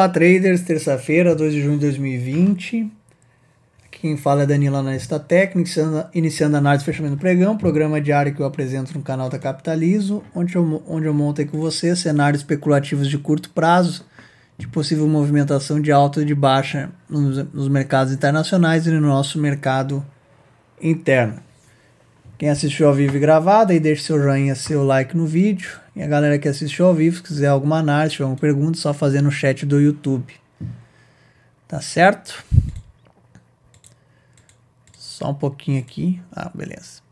Olá, traders. Terça-feira, 2 de junho de 2020. Aqui quem fala é Danilo Analista Técnico, iniciando, iniciando a análise e fechamento do pregão, programa diário que eu apresento no canal da Capitalizo, onde eu, onde eu monto aí com você cenários especulativos de curto prazo, de possível movimentação de alta e de baixa nos, nos mercados internacionais e no nosso mercado interno. Quem assistiu ao vivo e gravado, aí deixe seu joinha, seu like no vídeo e a galera que assistiu ao vivo, se quiser alguma análise, tiver alguma pergunta, só fazer no chat do YouTube. Tá certo? Só um pouquinho aqui. Ah, beleza.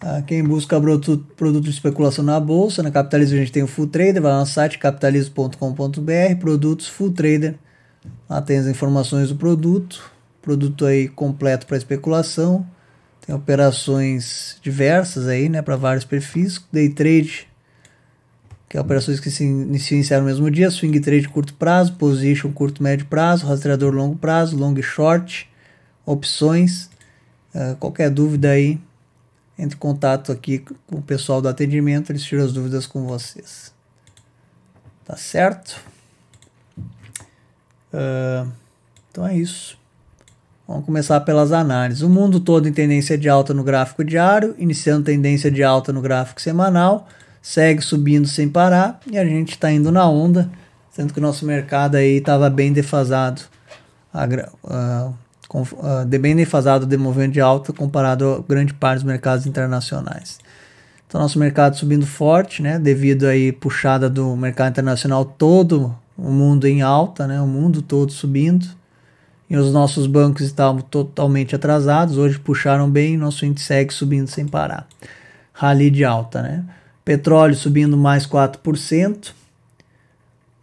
Ah, quem busca produto, de especulação na bolsa, na Capitalismo a gente tem o Full Trader, vai lá no site capitalismo.com.br, produtos Full Trader. Lá tem as informações do produto, produto aí completo para especulação. Tem operações diversas aí, né, para vários perfis, day trade, que é operações que se iniciam no mesmo dia, swing trade curto prazo, position curto médio prazo, rastreador longo prazo, long short, opções. Uh, qualquer dúvida aí, entre em contato aqui com o pessoal do atendimento, eles tiram as dúvidas com vocês. Tá certo? Uh, então é isso. Vamos começar pelas análises. O mundo todo em tendência de alta no gráfico diário, iniciando tendência de alta no gráfico semanal segue subindo sem parar e a gente está indo na onda, sendo que o nosso mercado aí estava bem defasado, uh, com, uh, bem defasado de movimento de alta comparado a grande parte dos mercados internacionais. Então nosso mercado subindo forte, né, devido aí puxada do mercado internacional todo, o mundo em alta, né, o mundo todo subindo. E os nossos bancos estavam totalmente atrasados, hoje puxaram bem, nosso índice segue subindo sem parar. Rally de alta, né? Petróleo subindo mais 4%.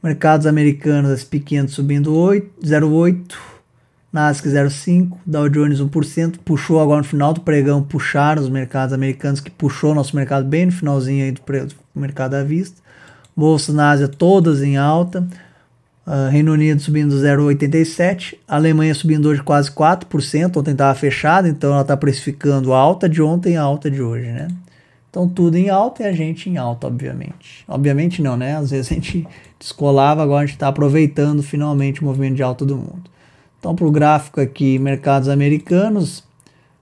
Mercados americanos, SP500 subindo 0,8%. Nasdaq 0,5%. Dow Jones 1%. Puxou agora no final do pregão, puxaram os mercados americanos, que puxou nosso mercado bem no finalzinho aí do, do mercado à vista. Bolsas na Ásia todas em alta. Uh, Reino Unido subindo 0,87%, Alemanha subindo hoje quase 4%, ontem estava fechada, então ela está precificando alta de ontem e alta de hoje, né? Então tudo em alta e a gente em alta, obviamente. Obviamente não, né? Às vezes a gente descolava, agora a gente está aproveitando finalmente o movimento de alta do mundo. Então para o gráfico aqui, mercados americanos,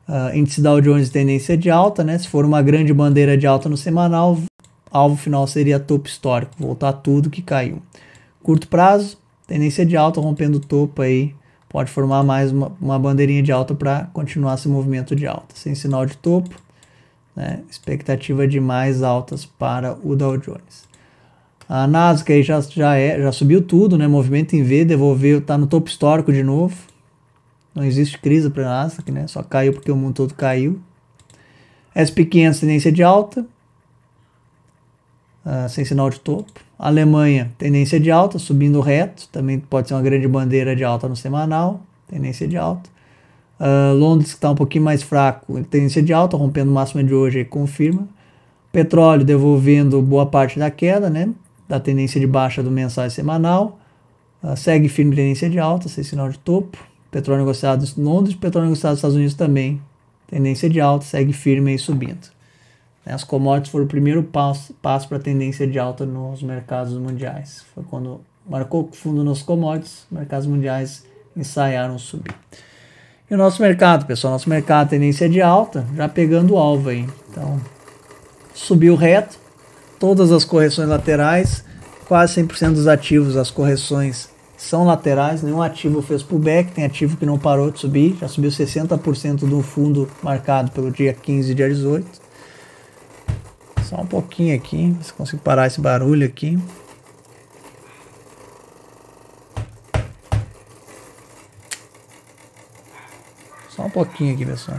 uh, índice Dow Jones tendência de alta, né? Se for uma grande bandeira de alta no semanal, alvo final seria topo histórico, voltar tudo que caiu. Curto prazo, tendência de alta, rompendo o topo aí, pode formar mais uma, uma bandeirinha de alta para continuar esse movimento de alta. Sem sinal de topo, né? Expectativa de mais altas para o Dow Jones. A Nasdaq aí já, já, é, já subiu tudo, né? Movimento em V, devolveu, tá no topo histórico de novo. Não existe crise para a Nasdaq, né? Só caiu porque o mundo todo caiu. SP500, tendência de alta. Uh, sem sinal de topo. Alemanha, tendência de alta, subindo reto. Também pode ser uma grande bandeira de alta no semanal. Tendência de alta. Uh, Londres que está um pouquinho mais fraco, tendência de alta, rompendo o máximo de hoje, confirma. Petróleo devolvendo boa parte da queda, né? Da tendência de baixa do mensal e semanal. Uh, segue firme tendência de alta, sem sinal de topo. Petróleo negociado em Londres, petróleo negociado nos Estados Unidos também. Tendência de alta, segue firme e subindo. Né, as commodities foram o primeiro passo para a tendência de alta nos mercados mundiais. Foi quando marcou fundo nos commodities, mercados mundiais ensaiaram subir. E o nosso mercado, pessoal, nosso mercado tendência de alta, já pegando o alvo aí. Então, subiu reto, todas as correções laterais, quase 100% dos ativos, as correções são laterais, nenhum ativo fez pullback, tem ativo que não parou de subir, já subiu 60% do fundo marcado pelo dia 15 e dia 18. Só um pouquinho aqui, se consigo parar esse barulho aqui. Só um pouquinho aqui, pessoal.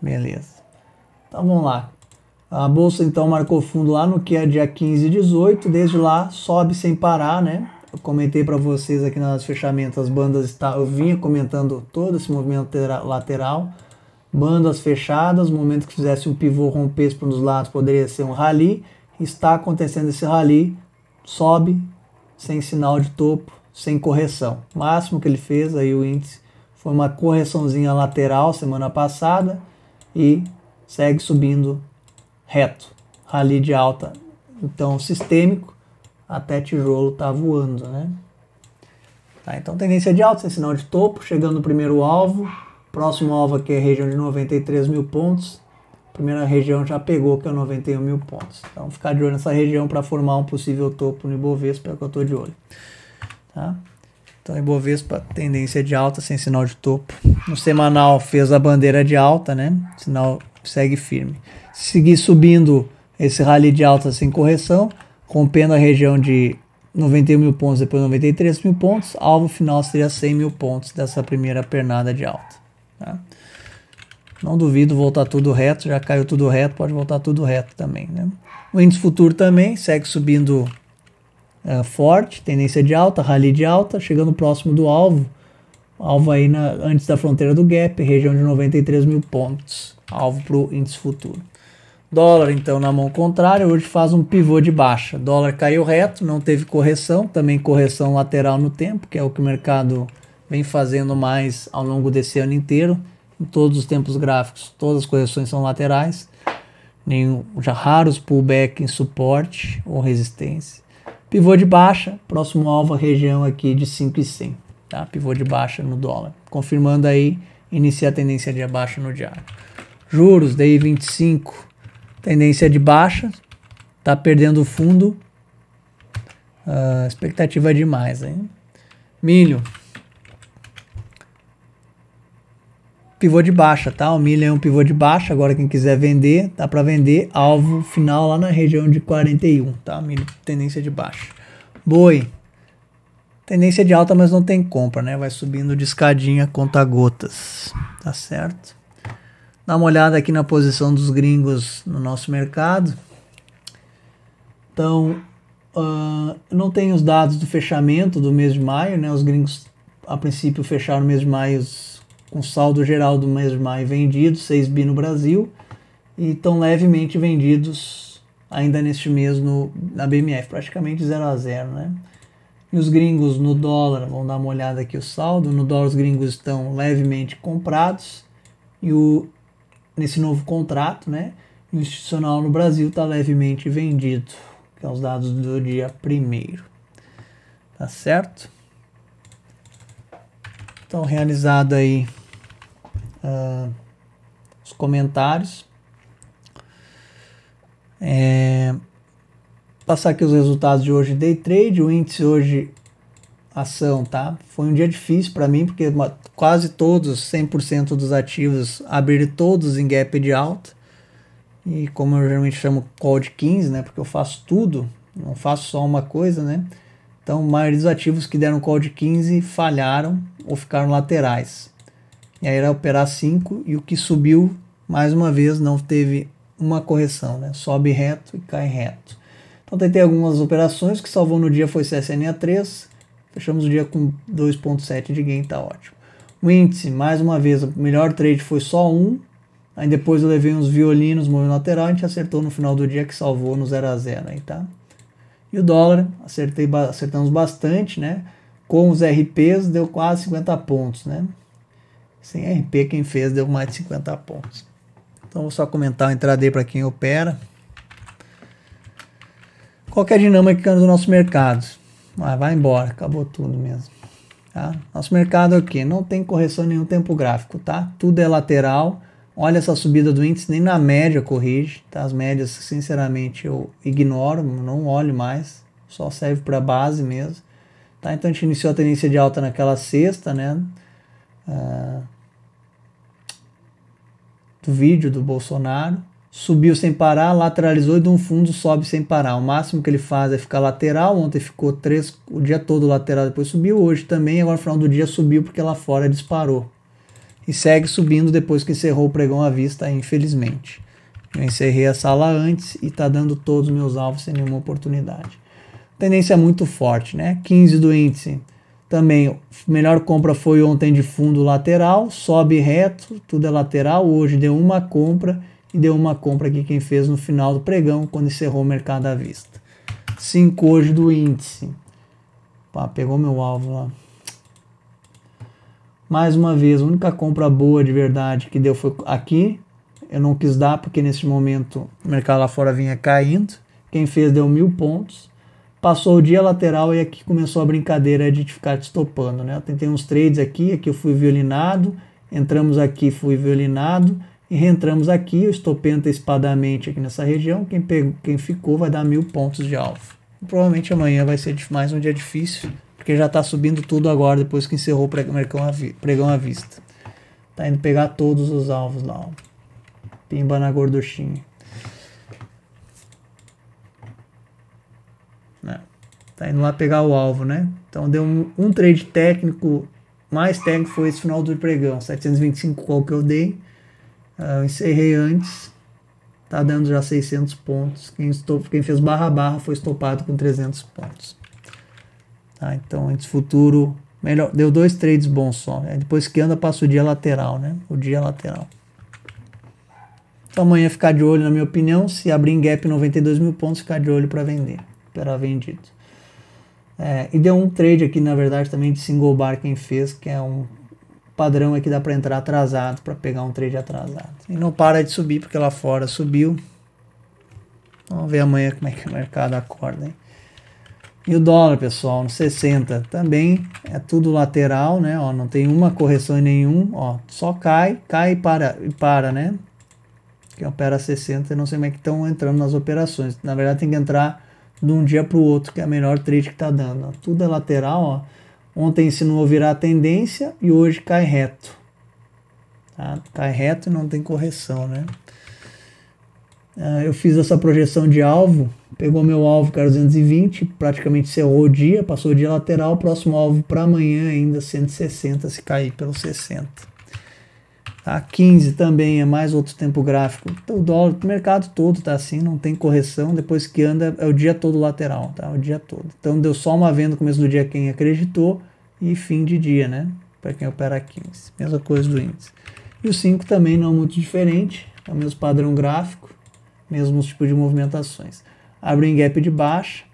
Beleza. Então vamos lá. A bolsa então marcou fundo lá no que é dia 15 e 18, desde lá sobe sem parar, né? Eu comentei para vocês aqui nas fechamentos, as bandas está, eu vinha comentando todo esse movimento lateral, bandas fechadas, no momento que fizesse um pivô, rompesse para um dos lados, poderia ser um rally. Está acontecendo esse rally, sobe, sem sinal de topo, sem correção. O máximo que ele fez aí o índice foi uma correçãozinha lateral semana passada e segue subindo reto. Rally de alta, então sistêmico, até tijolo está voando, né? Tá, então tendência de alta, sem sinal de topo, chegando no primeiro alvo, Próximo alvo aqui é a região de 93 mil pontos. A primeira região já pegou, que é 91 mil pontos. Então, ficar de olho nessa região para formar um possível topo no Ibovespa, é o que eu estou de olho. Tá? Então, Ibovespa, tendência de alta, sem sinal de topo. No semanal, fez a bandeira de alta, né? Sinal segue firme. Seguir subindo esse rally de alta sem correção, rompendo a região de 91 mil pontos, depois 93 mil pontos. Alvo final seria 100 mil pontos dessa primeira pernada de alta. Tá? Não duvido voltar tudo reto, já caiu tudo reto, pode voltar tudo reto também. Né? O índice futuro também segue subindo é, forte, tendência de alta, rally de alta, chegando próximo do alvo, alvo aí na, antes da fronteira do gap, região de 93 mil pontos, alvo para o índice futuro. Dólar, então, na mão contrária, hoje faz um pivô de baixa. Dólar caiu reto, não teve correção, também correção lateral no tempo, que é o que o mercado vem fazendo mais ao longo desse ano inteiro, em todos os tempos gráficos, todas as correções são laterais, nenhum, já raros pullback em suporte ou resistência. Pivô de baixa, próximo alvo a região aqui de 5,100, tá? Pivô de baixa no dólar, confirmando aí, inicia a tendência de abaixo no diário. Juros, DI 25, tendência de baixa, tá perdendo fundo, uh, expectativa é demais, hein? Milho, pivô de baixa, tá? O milho é um pivô de baixa, agora quem quiser vender, tá para vender, alvo final lá na região de 41, tá? Milho tendência de baixa. Boi, tendência de alta, mas não tem compra, né? Vai subindo de escadinha, conta gotas, tá certo? Dá uma olhada aqui na posição dos gringos no nosso mercado. Então, uh, não tem os dados do fechamento do mês de maio, né? Os gringos, a princípio, fecharam o mês de maio com saldo geral do mês de maio vendido, 6 bi no Brasil, e tão levemente vendidos ainda neste mês no, na BMF, praticamente 0 a 0, né? E os gringos no dólar, vamos dar uma olhada aqui o saldo, no dólar os gringos estão levemente comprados e o nesse novo contrato, né? O institucional no Brasil está levemente vendido, que é os dados do dia primeiro, tá certo? Então realizado aí uh, os comentários. É, passar aqui os resultados de hoje day trade. O índice hoje, ação, tá? Foi um dia difícil para mim, porque uma, quase todos, 100% dos ativos abriram todos em gap de alta. E como eu geralmente chamo call de 15, né? Porque eu faço tudo, não faço só uma coisa, né? Então, a maioria dos ativos que deram call de 15 falharam ou ficaram laterais e aí era operar 5 e o que subiu, mais uma vez, não teve uma correção, né? sobe reto e cai reto. Então tentei algumas operações, que salvou no dia foi CSNA3, fechamos o dia com 2.7 de gain, tá ótimo. O índice, mais uma vez, o melhor trade foi só um, aí depois eu levei uns violinos, movimento lateral, a gente acertou no final do dia que salvou no 0 a 0 aí, tá? E o dólar, acertei, acertamos bastante, né? Com os RPs deu quase 50 pontos, né? Sem RP, quem fez deu mais de 50 pontos. Então vou só comentar a entrada aí para quem opera. Qual é a dinâmica do nosso mercado? Ah, vai embora, acabou tudo mesmo. Tá? Nosso mercado aqui é não tem correção nenhum tempo gráfico, tá? Tudo é lateral. Olha essa subida do índice, nem na média corrige. Tá? As médias, sinceramente, eu ignoro, não olho mais. Só serve para base mesmo. Tá? Então a gente iniciou a tendência de alta naquela sexta, né? Ah, do vídeo do Bolsonaro. Subiu sem parar, lateralizou e de um fundo sobe sem parar. O máximo que ele faz é ficar lateral. Ontem ficou três, o dia todo lateral, depois subiu. Hoje também, agora no final do dia subiu porque lá fora disparou. E segue subindo depois que encerrou o pregão à vista, infelizmente. Eu encerrei a sala antes e está dando todos os meus alvos sem nenhuma oportunidade. Tendência muito forte, né? 15 do índice, também, melhor compra foi ontem de fundo lateral, sobe reto, tudo é lateral. Hoje deu uma compra e deu uma compra aqui quem fez no final do pregão, quando encerrou o mercado à vista. 5 hoje do índice. Pá, pegou meu alvo lá. Mais uma vez, a única compra boa de verdade que deu foi aqui. Eu não quis dar porque nesse momento o mercado lá fora vinha caindo. Quem fez deu mil pontos passou o dia lateral e aqui começou a brincadeira de ficar te estopando, né? Eu tentei uns trades aqui, aqui eu fui violinado, entramos aqui, fui violinado, e reentramos aqui, eu estopei antecipadamente aqui nessa região, quem, pegou, quem ficou vai dar mil pontos de alvo. Provavelmente amanhã vai ser mais um dia difícil, porque já está subindo tudo agora, depois que encerrou o pregão à, pregão à vista. Tá indo pegar todos os alvos lá, ó. Pimba na gorduchinha. Tá indo lá pegar o alvo, né? Então deu um, um trade técnico, mais técnico foi esse final do pregão, 725 qual que eu dei. Uh, encerrei antes, tá dando já 600 pontos. Quem, estop, quem fez barra barra foi estopado com 300 pontos. Tá, então antes futuro, melhor, deu dois trades bons só. Né? Depois que anda passa o dia lateral, né? O dia lateral. Então amanhã ficar de olho, na minha opinião, se abrir em gap 92 mil pontos, ficar de olho para vender, para vendido. É, e deu um trade aqui, na verdade, também de single bar quem fez, que é um padrão aqui, dá para entrar atrasado, para pegar um trade atrasado. E não para de subir, porque lá fora subiu. Vamos ver amanhã como é que o mercado acorda, hein? E o dólar, pessoal, no 60 também é tudo lateral, né? Ó, não tem uma correção em nenhum, ó, só cai, cai e para, e para, né? Que opera 60, eu não sei como é que estão entrando nas operações. Na verdade, tem que entrar de um dia para o outro, que é a melhor trade que está dando. Tudo é lateral, ó. Ontem ensinou virar a tendência e hoje cai reto. Tá? Cai reto e não tem correção, né? Ah, eu fiz essa projeção de alvo, pegou meu alvo, era 220, praticamente cerrou o dia, passou o dia lateral, próximo alvo para amanhã ainda 160, se cair pelo 60. Tá? 15 também é mais outro tempo gráfico. Então, o dólar, o mercado todo tá assim, não tem correção. Depois que anda, é o dia todo lateral, tá? O dia todo. Então deu só uma venda no começo do dia quem acreditou e fim de dia, né? Para quem opera 15. Mesma coisa do índice. E o 5 também não é muito diferente, é o mesmo padrão gráfico, mesmo tipo de movimentações. Abre em gap de baixa,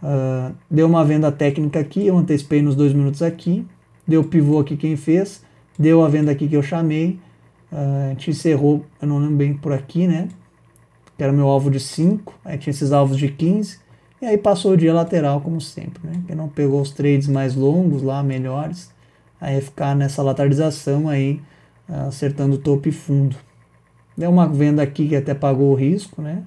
uh, deu uma venda técnica aqui, eu antecipei nos dois minutos aqui, deu pivô aqui quem fez, deu a venda aqui que eu chamei, uh, a gente encerrou, eu não lembro bem por aqui, né? Que era meu alvo de 5, aí tinha esses alvos de 15, e aí passou o dia lateral, como sempre, né? Que não pegou os trades mais longos lá, melhores, aí é ficar nessa lateralização aí, ah, acertando topo e fundo. Deu uma venda aqui que até pagou o risco, né?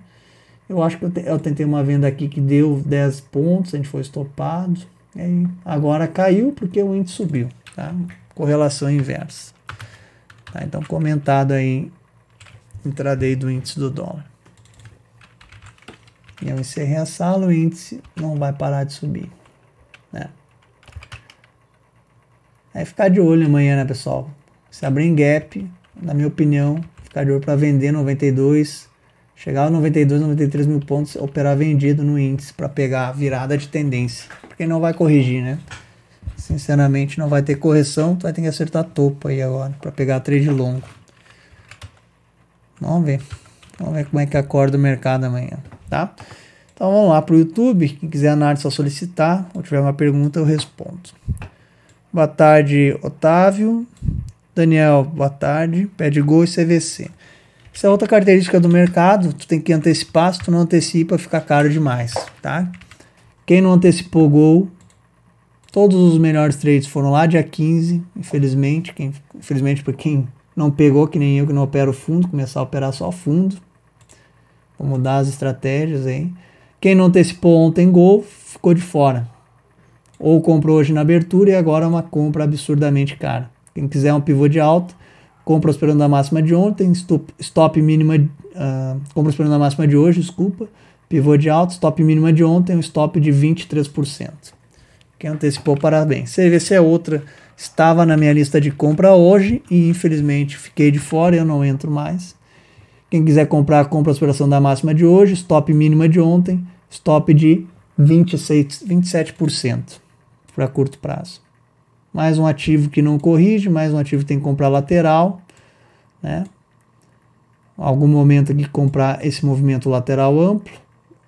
Eu acho que eu, te, eu tentei uma venda aqui que deu 10 pontos, a gente foi estopado. E aí agora caiu porque o índice subiu, tá? correlação inversa. Tá, então, comentado aí intraday do índice do dólar. E eu encerrei a sala, o índice não vai parar de subir. Né? Aí ficar de olho amanhã, né, pessoal? Se abrir em gap, na minha opinião, ficar de olho para vender 92, chegar a 92, 93 mil pontos, operar vendido no índice para pegar a virada de tendência, porque não vai corrigir, né? Sinceramente, não vai ter correção. Tu vai ter que acertar topo aí agora para pegar trade longo. Vamos ver. Vamos ver como é que acorda o mercado amanhã, tá? Então vamos lá pro YouTube. Quem quiser análise, é só solicitar. Ou tiver uma pergunta, eu respondo. Boa tarde, Otávio. Daniel, boa tarde. Pede gol e CVC. Essa é outra característica do mercado. Tu tem que antecipar. Se tu não antecipa, fica caro demais, tá? Quem não antecipou gol Todos os melhores trades foram lá, dia 15, infelizmente. Quem, infelizmente para quem não pegou, que nem eu que não opero fundo, começar a operar só fundo. Vou mudar as estratégias aí. Quem não antecipou ontem gol, ficou de fora. Ou comprou hoje na abertura e agora é uma compra absurdamente cara. Quem quiser um pivô de alta, compra esperando a máxima de ontem, stop, stop mínima, uh, compra esperando a máxima de hoje, desculpa, pivô de alta, stop mínima de ontem, um stop de 23% que antecipou parabéns. CVC é outra, estava na minha lista de compra hoje e infelizmente fiquei de fora, e eu não entro mais. Quem quiser comprar, compra a operação da máxima de hoje, stop mínima de ontem, stop de 26, 27% para curto prazo. Mais um ativo que não corrige, mais um ativo que tem que comprar lateral, né? Algum momento aqui comprar esse movimento lateral amplo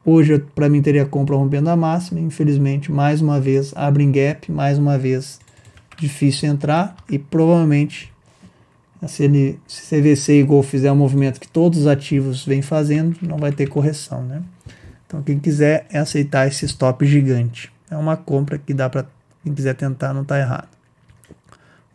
Hoje, para mim, teria compra rompendo a máxima. Infelizmente, mais uma vez, abre em gap. Mais uma vez, difícil entrar. E provavelmente, se, ele, se CVC e Gol fizer o um movimento que todos os ativos vêm fazendo, não vai ter correção. Né? Então, quem quiser é aceitar esse stop gigante. É uma compra que dá para quem quiser tentar, não está errado.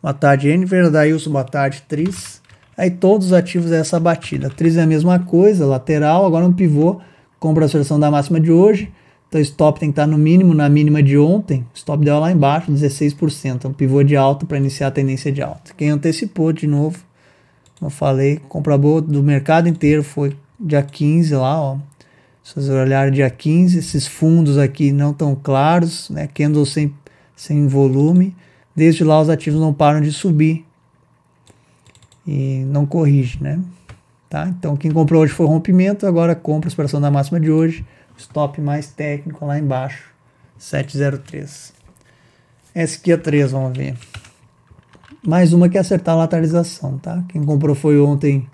Boa tarde, Enver. Daílson, boa tarde, Tris. Aí todos os ativos é essa batida. Tris é a mesma coisa, lateral, agora um pivô compra a solução da máxima de hoje. Então, stop tem que estar no mínimo na mínima de ontem. Stop deu lá embaixo, 16%. Então, é um pivô de alta para iniciar a tendência de alta. Quem antecipou, de novo, como eu falei, compra boa do mercado inteiro foi dia 15 lá, ó. Se vocês olharem dia 15, esses fundos aqui não tão claros, né? Candle sem, sem volume. Desde lá, os ativos não param de subir e não corrige, né? Tá? Então, quem comprou hoje foi rompimento, agora compra a expressão da máxima de hoje, stop mais técnico lá embaixo, 703. SQ3, vamos ver. Mais uma que é acertar a lateralização, tá? Quem comprou foi ontem...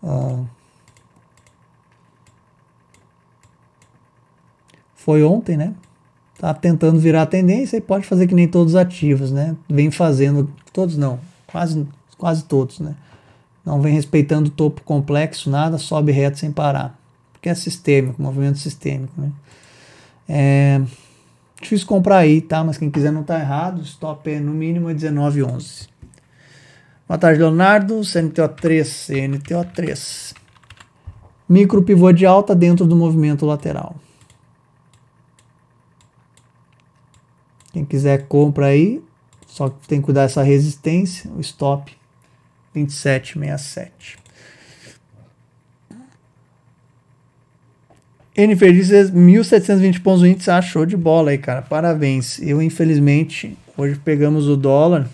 Uh, foi ontem, né? Tá tentando virar a tendência e pode fazer que nem todos os ativos, né? Vem fazendo, todos não, quase, quase todos, né? não vem respeitando o topo complexo, nada, sobe reto sem parar. Porque é sistêmico, movimento sistêmico. Né? É, difícil comprar aí, tá? Mas quem quiser não tá errado, o stop é no mínimo é 19,11. Boa tarde, Leonardo. CNTO3, CNTO3. Micro pivô de alta dentro do movimento lateral. Quem quiser compra aí, só que tem que cuidar dessa resistência, o stop 2767. N Felizes, 1.720 pontos o índice, achou de bola aí, cara. Parabéns. Eu, infelizmente, hoje pegamos o dólar.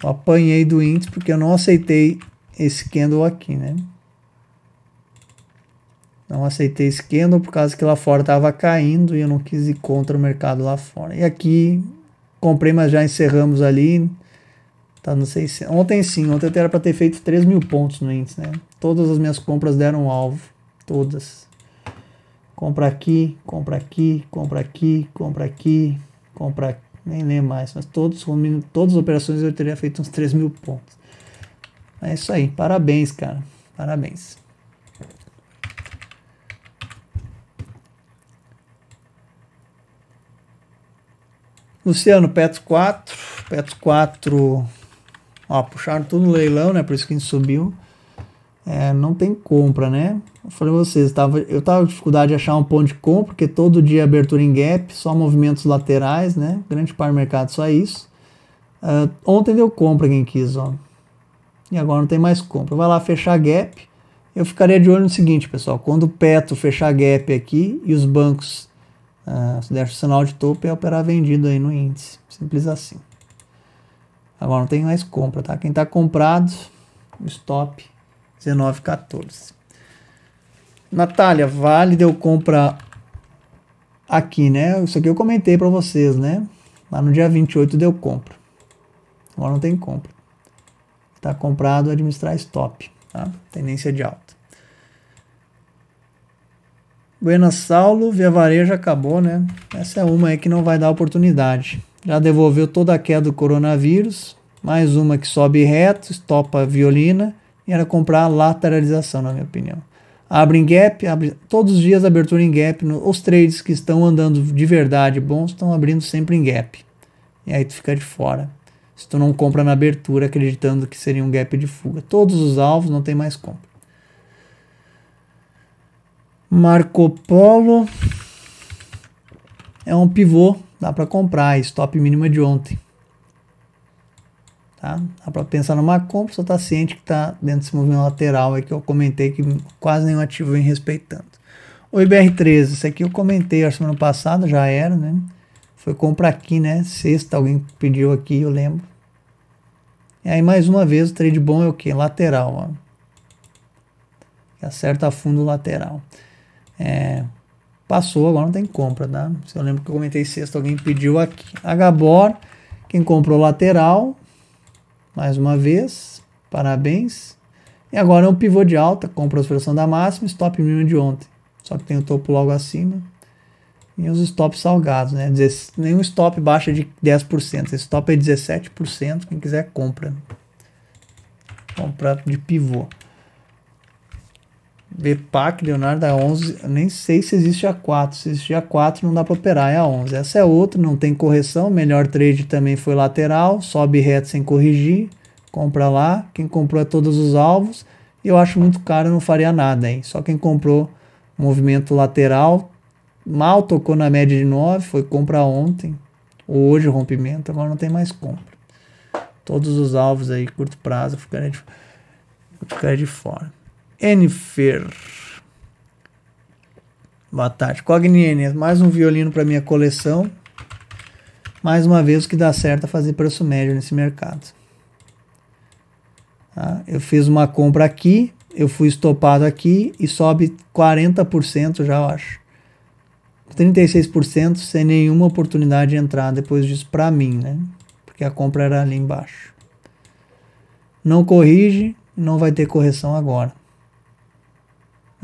Eu apanhei do índice porque eu não aceitei esse candle aqui, né? Não aceitei esse candle por causa que lá fora tava caindo e eu não quis ir contra o mercado lá fora. E aqui comprei, mas já encerramos ali. Tá sei se. Ontem sim, ontem era para ter feito 3 mil pontos no índice, né? Todas as minhas compras deram um alvo. Todas. Compra aqui, compra aqui, compra aqui, compra aqui, compra aqui. Nem lembro mais, mas todos, todas as operações eu teria feito uns 3 mil pontos. É isso aí. Parabéns, cara. Parabéns. Luciano, Petro 4. Petro 4 Ó, puxaram tudo no leilão, né? Por isso que a gente subiu. É, não tem compra, né? Eu falei pra vocês, eu tava, eu tava com dificuldade de achar um ponto de compra, porque todo dia é abertura em gap, só movimentos laterais, né? Grande par mercado, só isso. Uh, ontem deu compra quem quis, ó. E agora não tem mais compra. Vai lá fechar gap. Eu ficaria de olho no seguinte, pessoal. Quando o Petro fechar gap aqui e os bancos uh, der o sinal de topo, é operar vendido aí no índice. Simples assim. Agora não tem mais compra, tá? Quem está comprado, stop 19,14. Natália, Vale deu compra aqui, né? Isso aqui eu comentei para vocês, né? Lá no dia 28 deu compra. Agora não tem compra. Está comprado administrar stop, tá? Tendência de alta. Buenas Saulo, Via Varejo acabou, né? Essa é uma aí que não vai dar oportunidade já devolveu toda a queda do coronavírus, mais uma que sobe reto, estopa a violina, e era comprar a lateralização, na minha opinião. Abre em gap, abre, todos os dias abertura em gap, no, os trades que estão andando de verdade bons estão abrindo sempre em gap. E aí tu fica de fora. Se tu não compra na abertura acreditando que seria um gap de fuga. Todos os alvos não tem mais compra. Marco Polo é um pivô, dá para comprar, stop mínima de ontem. Tá? Dá para pensar numa compra, só está ciente que está dentro desse movimento lateral aí que eu comentei que quase nenhum ativo vem respeitando. O IBR13, esse aqui eu comentei a semana passada, já era, né? Foi compra aqui, né? Sexta, alguém pediu aqui, eu lembro. E aí, mais uma vez, o trade bom é o que? Lateral, ó. Acerta fundo lateral. É, Passou, agora não tem compra, tá? Se eu lembro que eu comentei sexta, alguém pediu aqui. Gabor, quem comprou lateral, mais uma vez, parabéns. E agora é um pivô de alta, compra a expressão da máxima, stop mínimo de ontem. Só que tem o topo logo acima. E os stops salgados, né? nenhum stop baixa de 10%. Esse stop é 17%. Quem quiser, compra. Né? Compra de pivô. Bepac, Leonardo a 11, nem sei se existe a 4, se existe a 4 não dá para operar, é a 11. Essa é outra, não tem correção, melhor trade também foi lateral, sobe reto sem corrigir, compra lá, quem comprou é todos os alvos, eu acho muito caro, não faria nada, hein? Só quem comprou movimento lateral, mal tocou na média de 9, foi compra ontem, ou hoje o rompimento, agora não tem mais compra. Todos os alvos aí, curto prazo, ficaria de, ficaria de fora. Enfer. Boa tarde. Cognienes, mais um violino para minha coleção. Mais uma vez, o que dá certo é fazer preço médio nesse mercado. Tá? Eu fiz uma compra aqui, eu fui estopado aqui e sobe 40% já, eu acho. 36% sem nenhuma oportunidade de entrar depois disso para mim, né? Porque a compra era ali embaixo. Não corrige, não vai ter correção agora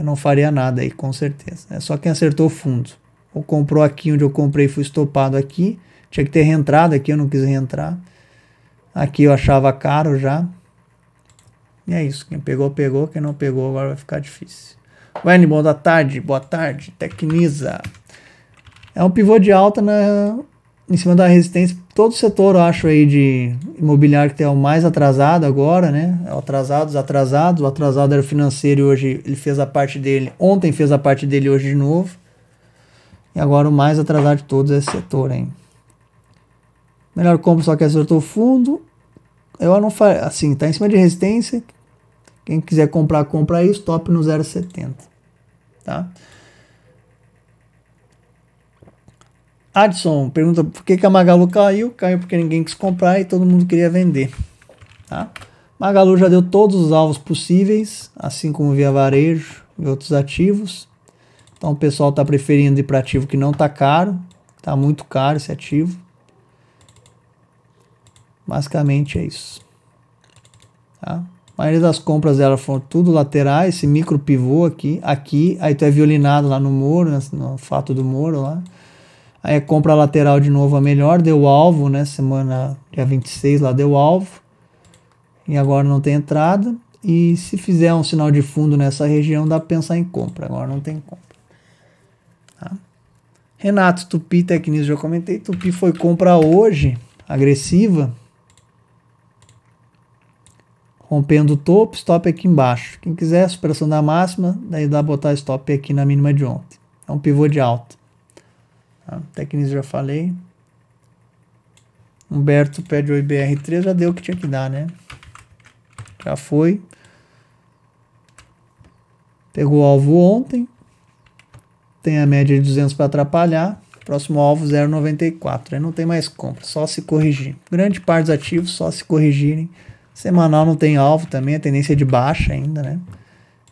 eu não faria nada aí, com certeza. É só quem acertou fundo. Ou comprou aqui onde eu comprei fui estopado aqui. Tinha que ter reentrado aqui, eu não quis reentrar. Aqui eu achava caro já. E é isso. Quem pegou, pegou. Quem não pegou, agora vai ficar difícil. Wendy, boa tarde. Boa tarde. Tecniza. É um pivô de alta na, em cima da resistência todo o setor, eu acho, aí de imobiliário que tem o mais atrasado agora, né? É atrasados, atrasados. O atrasado era o financeiro e hoje ele fez a parte dele. Ontem fez a parte dele, hoje de novo. E agora o mais atrasado de todos é esse setor, hein? Melhor compra só que acertou o fundo. Eu não faço assim, tá em cima de resistência. Quem quiser comprar, compra aí. Stop no 0,70, tá? Adson pergunta por que, que a Magalu caiu. Caiu porque ninguém quis comprar e todo mundo queria vender. Tá? Magalu já deu todos os alvos possíveis, assim como via varejo e outros ativos. Então o pessoal está preferindo ir para ativo que não está caro. Está muito caro esse ativo. Basicamente é isso. Tá? A maioria das compras dela foram tudo laterais, esse micro pivô aqui, aqui, aí tu é violinado lá no Moro, né, no fato do Moro lá. Aí compra lateral de novo a melhor, deu alvo, né? Semana dia 26 lá deu alvo. E agora não tem entrada. E se fizer um sinal de fundo nessa região, dá para pensar em compra. Agora não tem compra. Tá? Renato, Tupi, Tecnismo, já comentei. Tupi foi compra hoje, agressiva. Rompendo o topo, stop aqui embaixo. Quem quiser, superação da máxima, daí dá botar stop aqui na mínima de ontem. É um pivô de alta. Tá? Tecnis já falei. Humberto pede o IBR3, já deu o que tinha que dar, né? Já foi. Pegou o alvo ontem. Tem a média de 200 para atrapalhar. Próximo alvo 0,94. Aí não tem mais compra, só se corrigir. Grande parte dos ativos só se corrigirem. Semanal não tem alvo também, a tendência é de baixa ainda, né?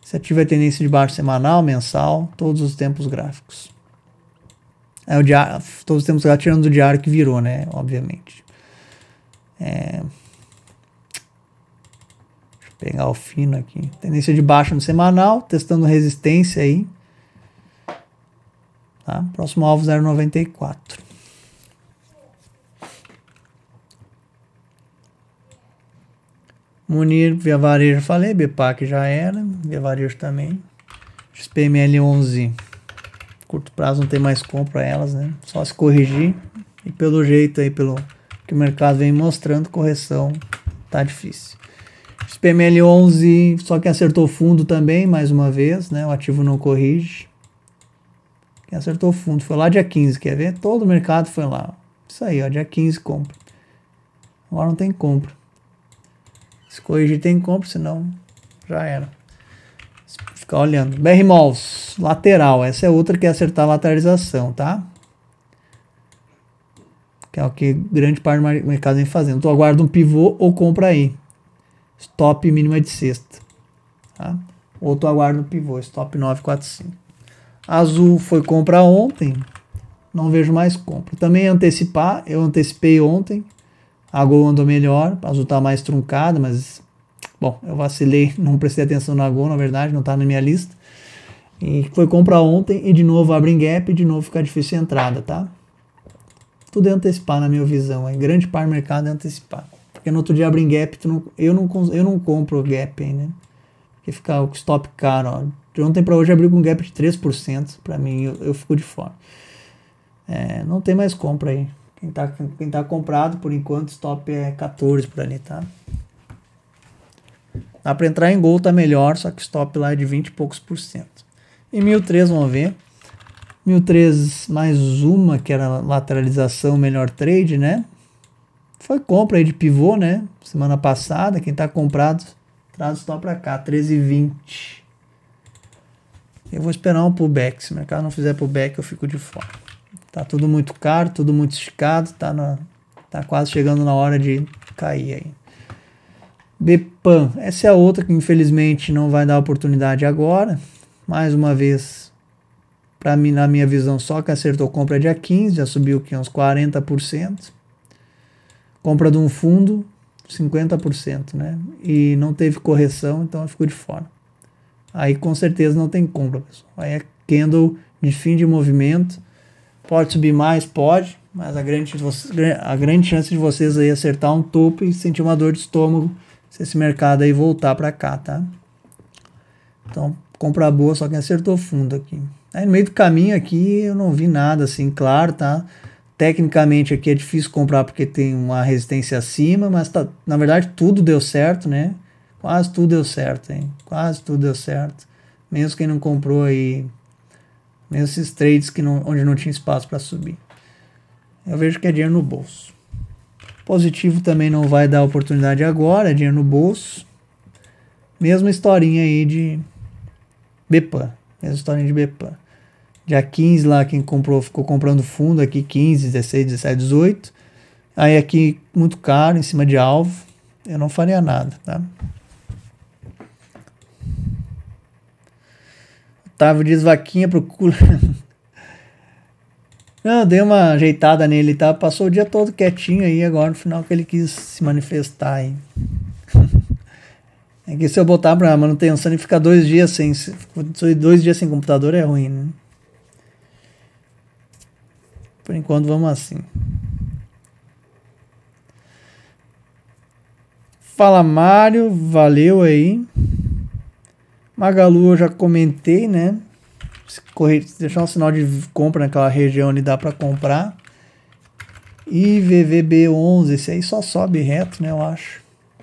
Se ativa a tendência de baixa semanal, mensal, todos os tempos gráficos. É, o diário, todos temos lá tirando o diário que virou, né? Obviamente. É... Deixa eu pegar o fino aqui. Tendência de baixa no semanal, testando resistência aí. Tá? Próximo alvo 0,94. Munir, Via Varejo, falei. Bepac já era. Via Varejo também. XPML 11 curto prazo não tem mais compra elas, né? Só se corrigir. E pelo jeito aí, pelo que o mercado vem mostrando, correção tá difícil. XPML11, só que acertou fundo também, mais uma vez, né? O ativo não corrige. Quem acertou fundo foi lá dia 15, quer ver? Todo o mercado foi lá. Isso aí, ó, dia 15 compra. Agora não tem compra. Se corrigir tem compra, senão já era ficar olhando. BR Malls, lateral. Essa é outra que é acertar a lateralização, tá? Que é o que grande parte do mercado vem fazendo. Tu aguarda um pivô ou compra aí. Stop mínima de sexta. Tá? Ou tu aguarda um pivô, stop 945. Azul foi compra ontem. Não vejo mais compra. Também antecipar, eu antecipei ontem. A Gol andou melhor, a Azul tá mais truncada, mas Bom, eu vacilei, não prestei atenção na Gol, na verdade, não tá na minha lista. E foi comprar ontem e de novo abre em gap e de novo fica difícil a entrada, tá? Tudo é antecipar na minha visão, é grande par mercado é antecipar. Porque no outro dia abre em gap, não, eu, não, eu não compro gap ainda. Né? Porque fica o stop caro, ó. De ontem para hoje abriu com um gap de 3%, para mim eu, eu, fico de fora. É, não tem mais compra aí. Quem tá, quem tá comprado por enquanto, stop é 14 por ali, tá? Dá para entrar em gol, tá melhor, só que stop lá é de 20 e poucos por cento. E 1003, vamos ver. 1003 mais uma, que era lateralização, melhor trade, né? Foi compra aí de pivô, né? Semana passada, quem tá comprado, traz o stop para cá, 13,20. Eu vou esperar um pullback, se o mercado não fizer pullback eu fico de fora. Tá tudo muito caro, tudo muito esticado, tá, na, tá quase chegando na hora de cair aí. Bepan, essa é a outra que infelizmente não vai dar oportunidade agora. Mais uma vez, para mim, na minha visão, só que acertou compra dia 15, já subiu aqui uns 40%. Compra de um fundo, 50%, né? E não teve correção, então ficou de fora. Aí com certeza não tem compra, pessoal. Aí é candle de fim de movimento. Pode subir mais, pode, mas a grande, a grande chance de vocês aí acertar um topo e sentir uma dor de estômago se esse mercado aí voltar para cá, tá? Então, compra boa, só quem acertou fundo aqui. Aí no meio do caminho aqui eu não vi nada assim, claro, tá? Tecnicamente aqui é difícil comprar porque tem uma resistência acima, mas tá, na verdade tudo deu certo, né? Quase tudo deu certo, hein? Quase tudo deu certo. Mesmo quem não comprou aí, mesmo esses trades que não, onde não tinha espaço para subir. Eu vejo que é dinheiro no bolso. Positivo também não vai dar oportunidade agora, é dinheiro no bolso. Mesma historinha aí de Bepan. Mesma historinha de Bepan. Dia 15 lá, quem comprou, ficou comprando fundo aqui, 15, 16, 17, 18. Aí aqui muito caro, em cima de alvo. Eu não faria nada, tá? Otávio diz vaquinha procura. Não, ah, dei uma ajeitada nele, tá? Passou o dia todo quietinho aí, agora no final que ele quis se manifestar aí. é que se eu botar pra manutenção e ficar dois dias sem. Dois dias sem computador é ruim, né? Por enquanto vamos assim. Fala Mário, valeu aí. Magalu eu já comentei, né? correr, deixar um sinal de compra naquela região ali dá para comprar. E VVB11, esse aí só sobe reto, né, eu acho.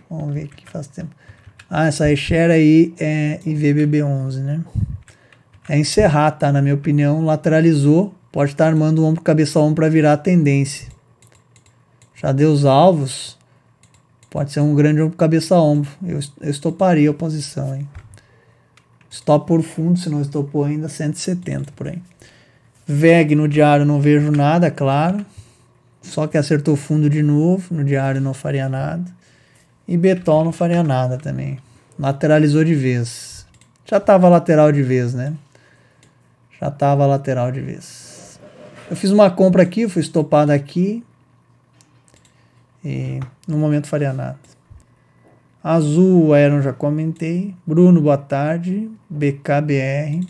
Vamos ver aqui, faz tempo. Ah, essa Echera aí é IVBB11, né? É encerrar, tá? Na minha opinião, lateralizou. Pode estar tá armando o ombro, cabeça ombro para virar a tendência. Já deu os alvos. Pode ser um grande ombro, cabeça ombro. Eu, eu estoparia a posição, hein? Stop por fundo, se não estopou ainda, 170 por aí. VEG no diário não vejo nada, claro. Só que acertou fundo de novo, no diário não faria nada. E Betol não faria nada também. Lateralizou de vez. Já estava lateral de vez, né? Já estava lateral de vez. Eu fiz uma compra aqui, fui estopado aqui. E no momento faria nada. Azul, Aeron, já comentei. Bruno, boa tarde. BKBR.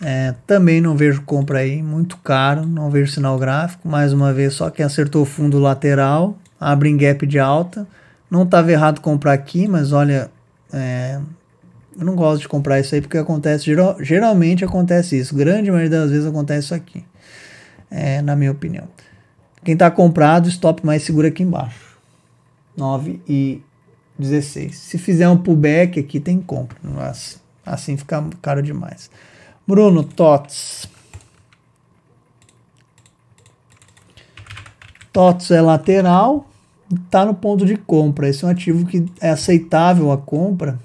É, também não vejo compra aí, muito caro, não vejo sinal gráfico. Mais uma vez, só quem acertou o fundo lateral, abre em gap de alta. Não estava errado comprar aqui, mas olha, é, eu não gosto de comprar isso aí porque acontece, geral, geralmente acontece isso. Grande maioria das vezes acontece isso aqui, é, na minha opinião. Quem está comprado, stop mais segura aqui embaixo. 9 e 16. Se fizer um pullback aqui, tem compra. Mas assim fica caro demais. Bruno TOTS. TOTS é lateral, está no ponto de compra. Esse é um ativo que é aceitável a compra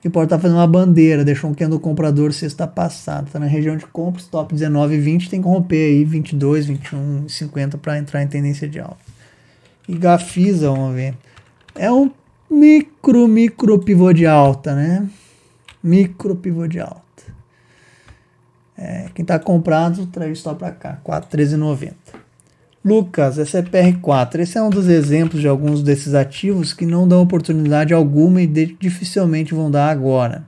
que pode estar tá fazendo uma bandeira, deixou um candle comprador sexta passada, está na região de compra, stop 19 20, tem que romper aí 22, 21, 50 para entrar em tendência de alta. E Gafisa, vamos ver. É um micro, micro pivô de alta, né? Micro pivô de alta. É, quem está comprado, traz só para cá, 4,13,90. Lucas, SPR4. É Esse é um dos exemplos de alguns desses ativos que não dão oportunidade alguma e dificilmente vão dar agora.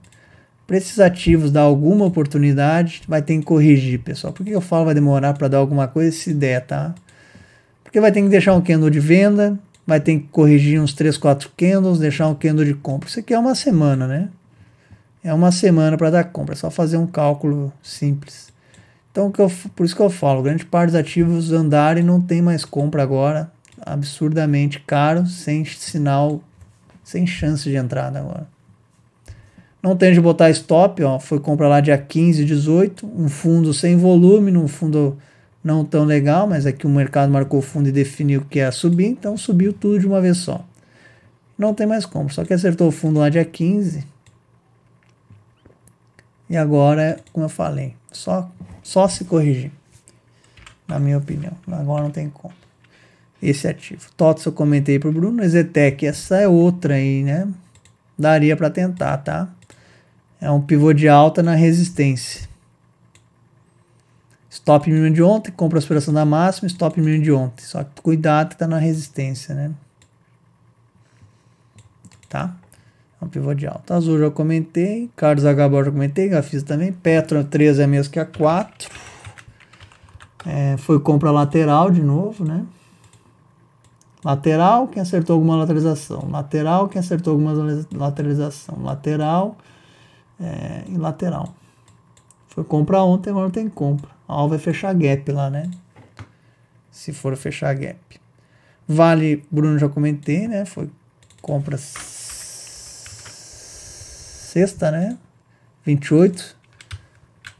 Para esses ativos dar alguma oportunidade, vai ter que corrigir, pessoal. Por que eu falo vai demorar para dar alguma coisa se der, tá? Porque vai ter que deixar um candle de venda, vai ter que corrigir uns 3, 4 candles, deixar um candle de compra. Isso aqui é uma semana, né? É uma semana para dar compra, é só fazer um cálculo simples. Então, que eu, por isso que eu falo, grande parte dos ativos andaram e não tem mais compra agora, absurdamente caro, sem sinal, sem chance de entrada agora. Não tem de botar stop, ó, foi compra lá dia 15, 18, um fundo sem volume, num fundo não tão legal, mas aqui é o mercado marcou o fundo e definiu que ia subir, então subiu tudo de uma vez só. Não tem mais compra, só que acertou o fundo lá dia 15. E agora, como eu falei, só, só se corrigir. Na minha opinião. Agora não tem como. Esse é ativo. TOTS eu comentei pro Bruno. Ezetec, essa é outra aí, né? Daria para tentar, tá? É um pivô de alta na resistência. Stop mínimo de ontem, compra a aspiração da máxima, stop mínimo de ontem. Só que cuidado que tá na resistência, né? Tá? Um pivô de alta. Então, Azul já comentei. Carlos Agabó já comentei. Gafisa também. Petro 13 é mesmo que a 4. É, foi compra lateral de novo, né? Lateral, quem acertou alguma lateralização. Lateral, quem acertou alguma lateralização. Lateral é, e lateral. Foi compra ontem, agora não tem compra. A vai fechar gap lá, né? Se for fechar gap. Vale, Bruno já comentei, né? Foi compra sexta, né? 28.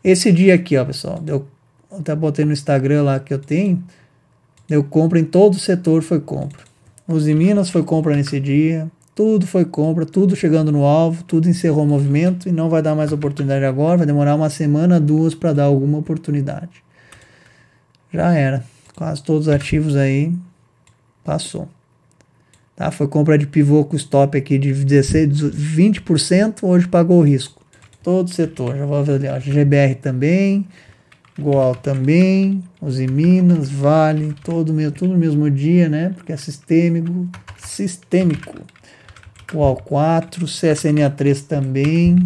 Esse dia aqui, ó, pessoal, eu até botei no Instagram lá que eu tenho, deu compra em todo o setor, foi compra. Os de Minas foi compra nesse dia, tudo foi compra, tudo chegando no alvo, tudo encerrou o movimento e não vai dar mais oportunidade agora, vai demorar uma semana, duas para dar alguma oportunidade. Já era, quase todos os ativos aí passou. Tá? Foi compra de pivô com stop aqui de 16, 20%, hoje pagou o risco. Todo setor, já vou avaliar. GBR também, Goal também, os Minas, Vale, todo meu, tudo no mesmo dia, né? Porque é sistêmico, sistêmico. Goal 4, CSNA 3 também.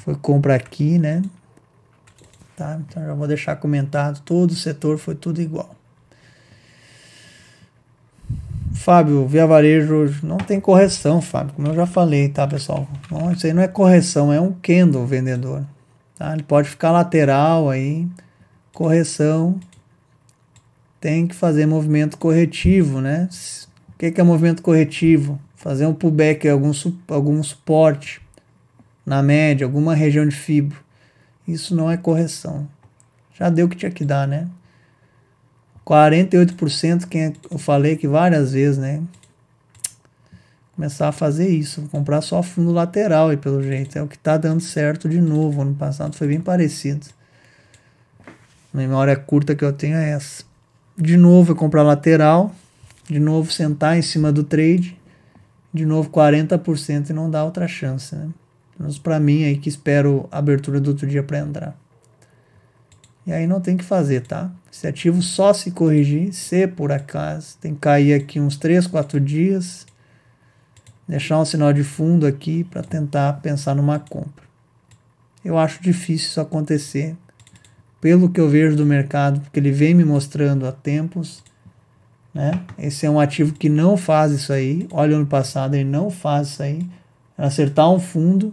Foi compra aqui, né? Tá? Então já vou deixar comentado, todo o setor foi tudo igual. Fábio, Via Varejo não tem correção, Fábio, como eu já falei, tá, pessoal? Não, isso aí não é correção, é um candle vendedor. Tá? Ele pode ficar lateral aí, correção, tem que fazer movimento corretivo, né? O que, que é movimento corretivo? Fazer um pullback, algum, algum suporte na média, alguma região de fibro. Isso não é correção. Já deu o que tinha que dar, né? 48% quem é eu falei aqui várias vezes, né? Começar a fazer isso, Vou comprar só fundo lateral aí pelo jeito, é o que tá dando certo de novo, ano passado foi bem parecido. A memória curta que eu tenho é essa. De novo eu comprar lateral, de novo sentar em cima do trade, de novo 40% e não dá outra chance, né? Pelo menos para mim aí que espero a abertura do outro dia para entrar. E aí não tem que fazer, tá? Esse ativo só se corrigir, se por acaso, tem que cair aqui uns 3, 4 dias, deixar um sinal de fundo aqui para tentar pensar numa compra. Eu acho difícil isso acontecer, pelo que eu vejo do mercado, porque ele vem me mostrando há tempos, né? Esse é um ativo que não faz isso aí. Olha, ano passado ele não faz isso aí. É acertar um fundo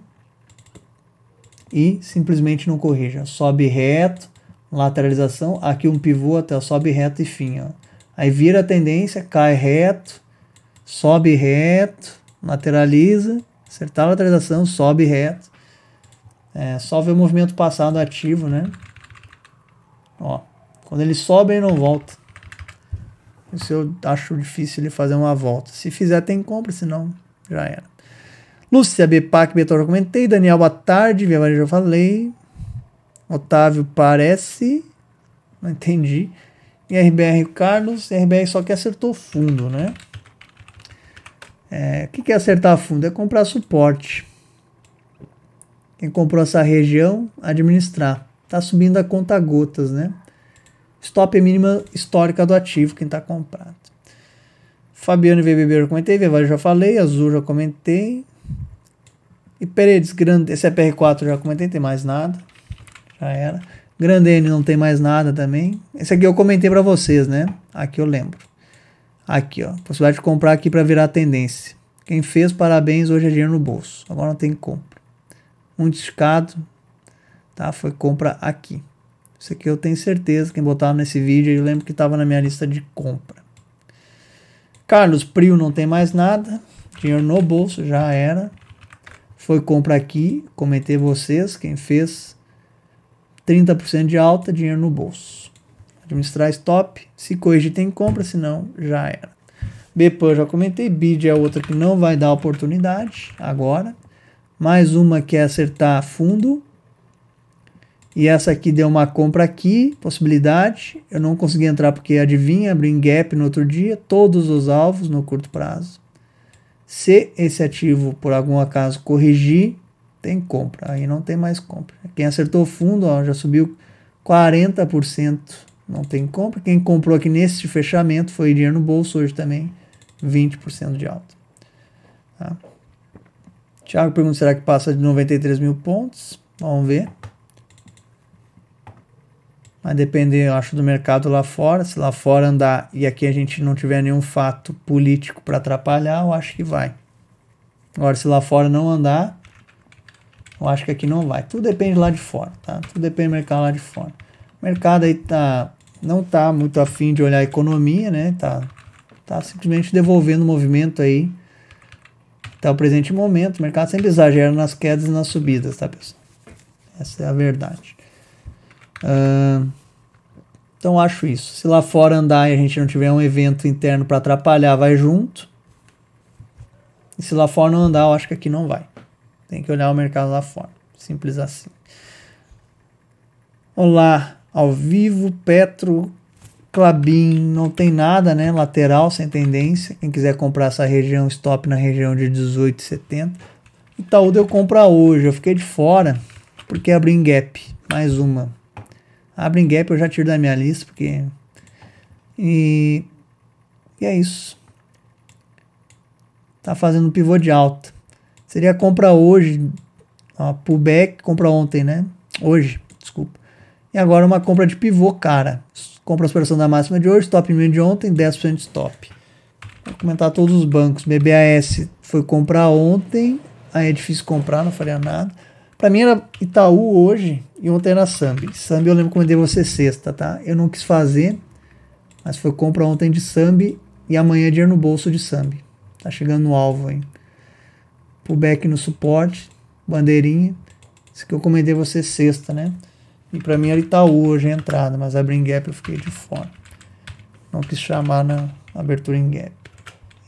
e simplesmente não corrija. Sobe reto, lateralização, aqui um pivô até sobe reto e fim, ó. Aí vira a tendência, cai reto, sobe reto, lateraliza, acertar a lateralização, sobe reto. É, só ver o movimento passado ativo, né? Ó, quando ele sobe, não volta. Isso eu acho difícil ele fazer uma volta. Se fizer, tem compra, senão já era. Lúcia, Bepac, Betor, comentei. Daniel, boa tarde. Via Maria, já falei. Otávio parece. Não entendi. E RBR o Carlos. RBR só que acertou fundo, né? É, o que é acertar fundo? É comprar suporte. Quem comprou essa região, administrar. Está subindo a conta gotas, né? Stop é mínima histórica do ativo, quem está comprado. Fabiano VBB eu comentei, Vevale já falei, Azul já comentei. E Paredes, grande, esse é PR4 já comentei, tem mais nada. Já era. Grande N não tem mais nada também. Esse aqui eu comentei para vocês, né? Aqui eu lembro. Aqui, ó. Possibilidade de comprar aqui para virar tendência. Quem fez, parabéns, hoje é dinheiro no bolso. Agora não tem compra. muito esticado. tá? Foi compra aqui. Isso aqui eu tenho certeza, quem botar nesse vídeo, eu lembro que estava na minha lista de compra. Carlos Prio não tem mais nada. Dinheiro no bolso, já era. Foi compra aqui, comentei vocês, quem fez, 30% de alta, dinheiro no bolso. Administrar stop, se corrigir tem compra, senão já era. BPAN já comentei, BID é outra que não vai dar oportunidade agora. Mais uma que é acertar fundo. E essa aqui deu uma compra aqui, possibilidade. Eu não consegui entrar porque adivinha, abri em gap no outro dia, todos os alvos no curto prazo. Se esse ativo por algum acaso corrigir, tem compra, aí não tem mais compra. Quem acertou fundo ó, já subiu 40%, não tem compra. Quem comprou aqui nesse fechamento foi dinheiro no bolso hoje também, 20% de alta. Tá? Tiago pergunta: será que passa de 93 mil pontos? Vamos ver. Vai depender, eu acho, do mercado lá fora. Se lá fora andar e aqui a gente não tiver nenhum fato político para atrapalhar, eu acho que vai. Agora, se lá fora não andar, eu acho que aqui não vai. Tudo depende lá de fora, tá? Tudo depende do mercado lá de fora. O mercado aí tá, não tá muito afim de olhar a economia, né? Tá, tá simplesmente devolvendo o movimento aí. até tá o presente momento. O mercado sempre exagera nas quedas e nas subidas, tá, pessoal? Essa é a verdade. Uh, então acho isso. Se lá fora andar e a gente não tiver um evento interno para atrapalhar, vai junto. E se lá fora não andar, eu acho que aqui não vai. Tem que olhar o mercado lá fora. Simples assim. Olá, ao vivo, Petro Clabin, não tem nada, né? Lateral sem tendência. Quem quiser comprar essa região, stop na região de 18,70. Itaú deu compra hoje, eu fiquei de fora porque abri em gap. Mais uma. Abre em gap, eu já tiro da minha lista, porque. E, e é isso. Tá fazendo pivô de alta. Seria compra hoje, a pullback, compra ontem, né? Hoje, desculpa. E agora uma compra de pivô, cara. Compra a superação da máxima de hoje, top mínimo de ontem, 10% de stop. Vou comentar todos os bancos. BBAS foi comprar ontem, aí é difícil comprar, não faria nada. Pra mim era Itaú hoje e ontem era Sambi. Sambi eu lembro que eu você sexta, tá? Eu não quis fazer, mas foi compra ontem de Sambi e amanhã é dinheiro no bolso de Sambi. Tá chegando no alvo, hein? pullback no suporte, bandeirinha. Isso que eu comentei você sexta, né? E para mim ele tá hoje a entrada, mas abriu gap eu fiquei de fora. Não quis chamar na abertura em gap.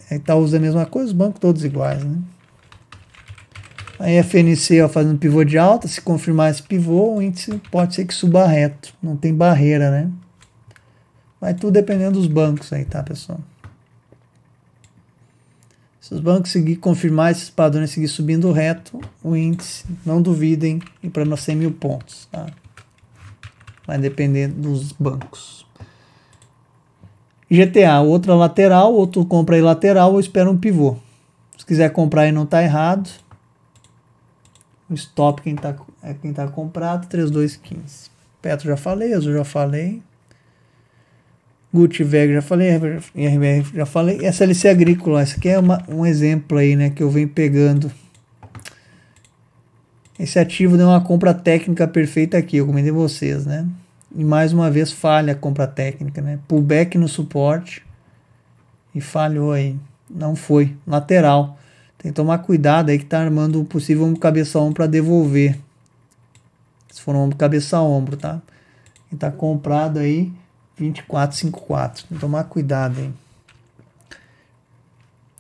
A é, Itaú usa a mesma coisa, os bancos todos iguais, né? A FNC ó, fazendo pivô de alta, se confirmar esse pivô, o índice pode ser que suba reto, não tem barreira, né? Vai tudo dependendo dos bancos aí, tá, pessoal? Se os bancos seguir confirmar esses padrões, seguir subindo reto, o índice, não duvidem, ir para 100 mil pontos. Tá? Vai depender dos bancos. GTA, outra lateral, outro compra aí lateral ou espera um pivô. Se quiser comprar aí não está errado. O stop quem está é quem tá comprado, 3215. Petro já falei, Azul já falei. Gutweg, já falei, RBR, já falei. Essa LC agrícola, essa aqui é uma, um exemplo aí, né, que eu venho pegando. Esse ativo deu uma compra técnica perfeita aqui, eu comentei vocês, né? E mais uma vez falha a compra técnica, né? Pullback no suporte e falhou aí. Não foi. Lateral. Tem que tomar cuidado aí que tá armando o possível um cabeça ombro para devolver. Se for um ombro cabeça ombro, tá? E tá comprado aí 2454. Tem que tomar cuidado, hein?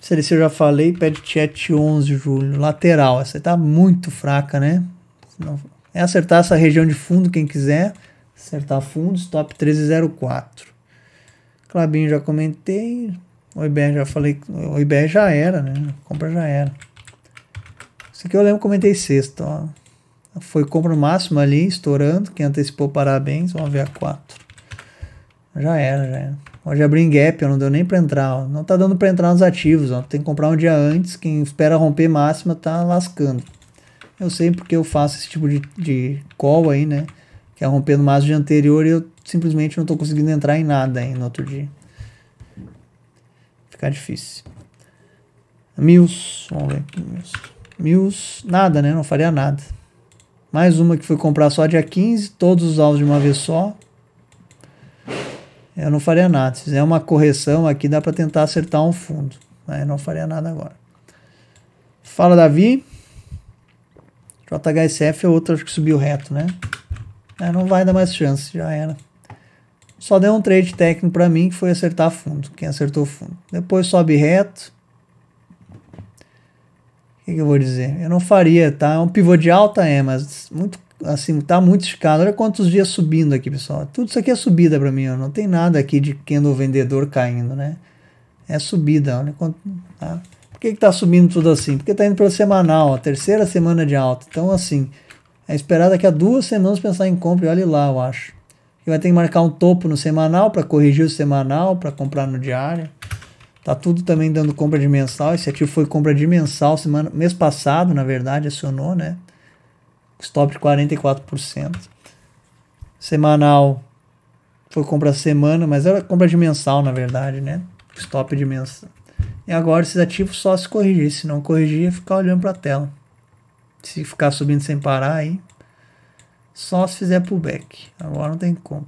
CDC eu já falei, pede chat 11, Júlio. Lateral, essa tá muito fraca, né? É acertar essa região de fundo, quem quiser. Acertar fundos, top 1304. Clabinho já comentei. O IBR já falei. O IBR já era, né? A compra já era. Isso aqui eu lembro comentei sexta, ó. Foi compra máxima ali, estourando. Quem antecipou, parabéns. Vamos ver a 4. Já era, já era. Hoje abriu em gap, não deu nem pra entrar. Ó. Não tá dando pra entrar nos ativos, ó. Tem que comprar um dia antes. Quem espera romper máxima tá lascando. Eu sei porque eu faço esse tipo de, de call aí, né? Que é romper no máximo de anterior e eu simplesmente não tô conseguindo entrar em nada aí no outro dia. Fica difícil. Mills, vamos ver aqui, Mills. Mills, nada, né? Não faria nada. Mais uma que foi comprar só dia 15, todos os alvos de uma vez só eu não faria nada. Se fizer uma correção aqui, dá para tentar acertar um fundo. Né? Eu não faria nada agora. Fala, Davi. JHSF é outro que subiu reto, né? É, não vai dar mais chance, já era. Só deu um trade técnico para mim que foi acertar fundo, quem acertou fundo. Depois sobe reto. O que, que, eu vou dizer? Eu não faria, tá? É um pivô de alta, é, mas muito assim, tá muito escada. Olha quantos dias subindo aqui, pessoal. Tudo isso aqui é subida para mim, ó. não tem nada aqui de candle vendedor caindo, né? É subida, olha quanto, tá? Por que, que tá subindo tudo assim? Porque tá indo para semanal, a terceira semana de alta. Então, assim, é esperar daqui a duas semanas pensar em compra e olha lá, eu acho. E vai ter que marcar um topo no semanal para corrigir o semanal, para comprar no diário. Tá tudo também dando compra de mensal. Esse ativo foi compra de mensal semana, mês passado, na verdade, acionou, né? stop de 44%. Semanal foi compra semana, mas era compra de mensal, na verdade, né? Stop de mensal. E agora esses ativos só se corrigir. Se não corrigir, é ficar olhando para a tela. Se ficar subindo sem parar aí, só se fizer pullback. Agora não tem como.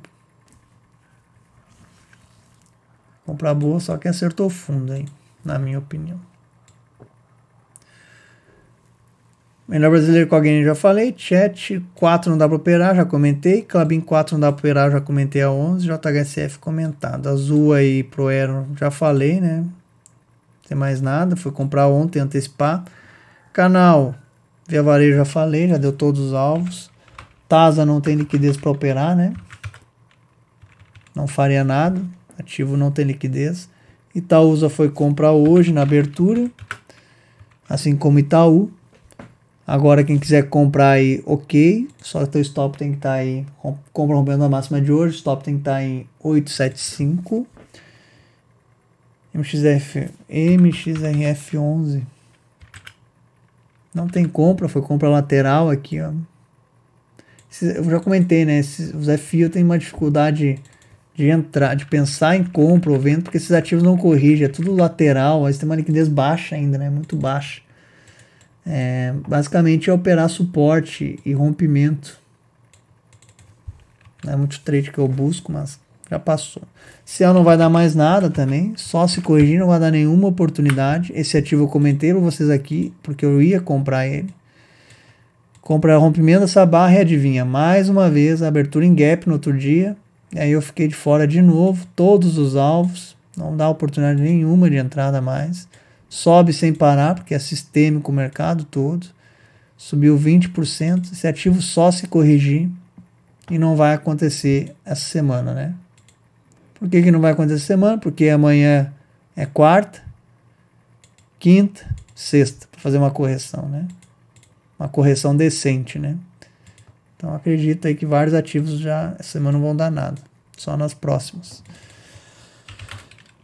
Comprar boa, só quem acertou fundo aí, na minha opinião. Melhor brasileiro com alguém já falei. Chat 4 não dá para operar, já comentei. Clabin 4 não dá para operar, já comentei a 11. JHSF comentado. Azul aí pro Aero, já falei, né? Não tem mais nada. Fui comprar ontem, antecipar. Canal Via Varejo, já falei, já deu todos os alvos. Tasa não tem liquidez para operar, né? Não faria nada. Ativo não tem liquidez. Itaúsa foi comprar hoje na abertura. Assim como Itaú. Agora, quem quiser comprar aí, ok. Só que o stop tem que estar tá aí. Compra rompendo a máxima de hoje. Stop tem que estar tá em 875. MXF, MXRF11. Não tem compra, foi compra lateral aqui, ó. Eu já comentei, né? Os FI eu tem uma dificuldade de entrar, de pensar em compra ou venda, porque esses ativos não corrigem, é tudo lateral, aí você tem uma liquidez baixa ainda, né? Muito baixa. É, basicamente é operar suporte e rompimento. Não é muito trade que eu busco, mas já passou. se ela não vai dar mais nada também, só se corrigir, não vai dar nenhuma oportunidade. Esse ativo eu comentei para vocês aqui, porque eu ia comprar ele. Comprar rompimento dessa barra e é adivinha, mais uma vez, abertura em gap no outro dia. E aí eu fiquei de fora de novo, todos os alvos, não dá oportunidade nenhuma de entrada mais sobe sem parar, porque é sistêmico o mercado todo, subiu 20%, esse ativo só se corrigir e não vai acontecer essa semana, né? Por que, que não vai acontecer essa semana? Porque amanhã é quarta, quinta, sexta, para fazer uma correção, né? Uma correção decente, né? Então acredita aí que vários ativos já essa semana não vão dar nada, só nas próximas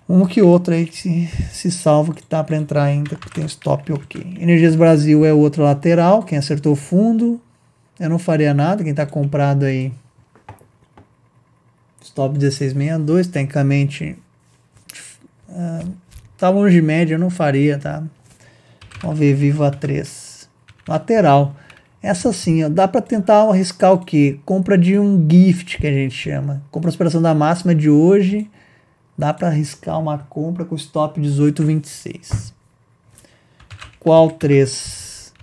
um que outro aí que se, se salva, que tá para entrar ainda, que tem stop ok. Energias Brasil é outro lateral, quem acertou fundo, eu não faria nada, quem tá comprado aí, stop 1662, tecnicamente, uh, tá longe de média, eu não faria, tá? Vamos ver, Viva 3, lateral. Essa sim, ó, dá para tentar arriscar o quê? Compra de um gift, que a gente chama. Compra a superação da máxima de hoje dá para arriscar uma compra com stop 18,26. Qual 3?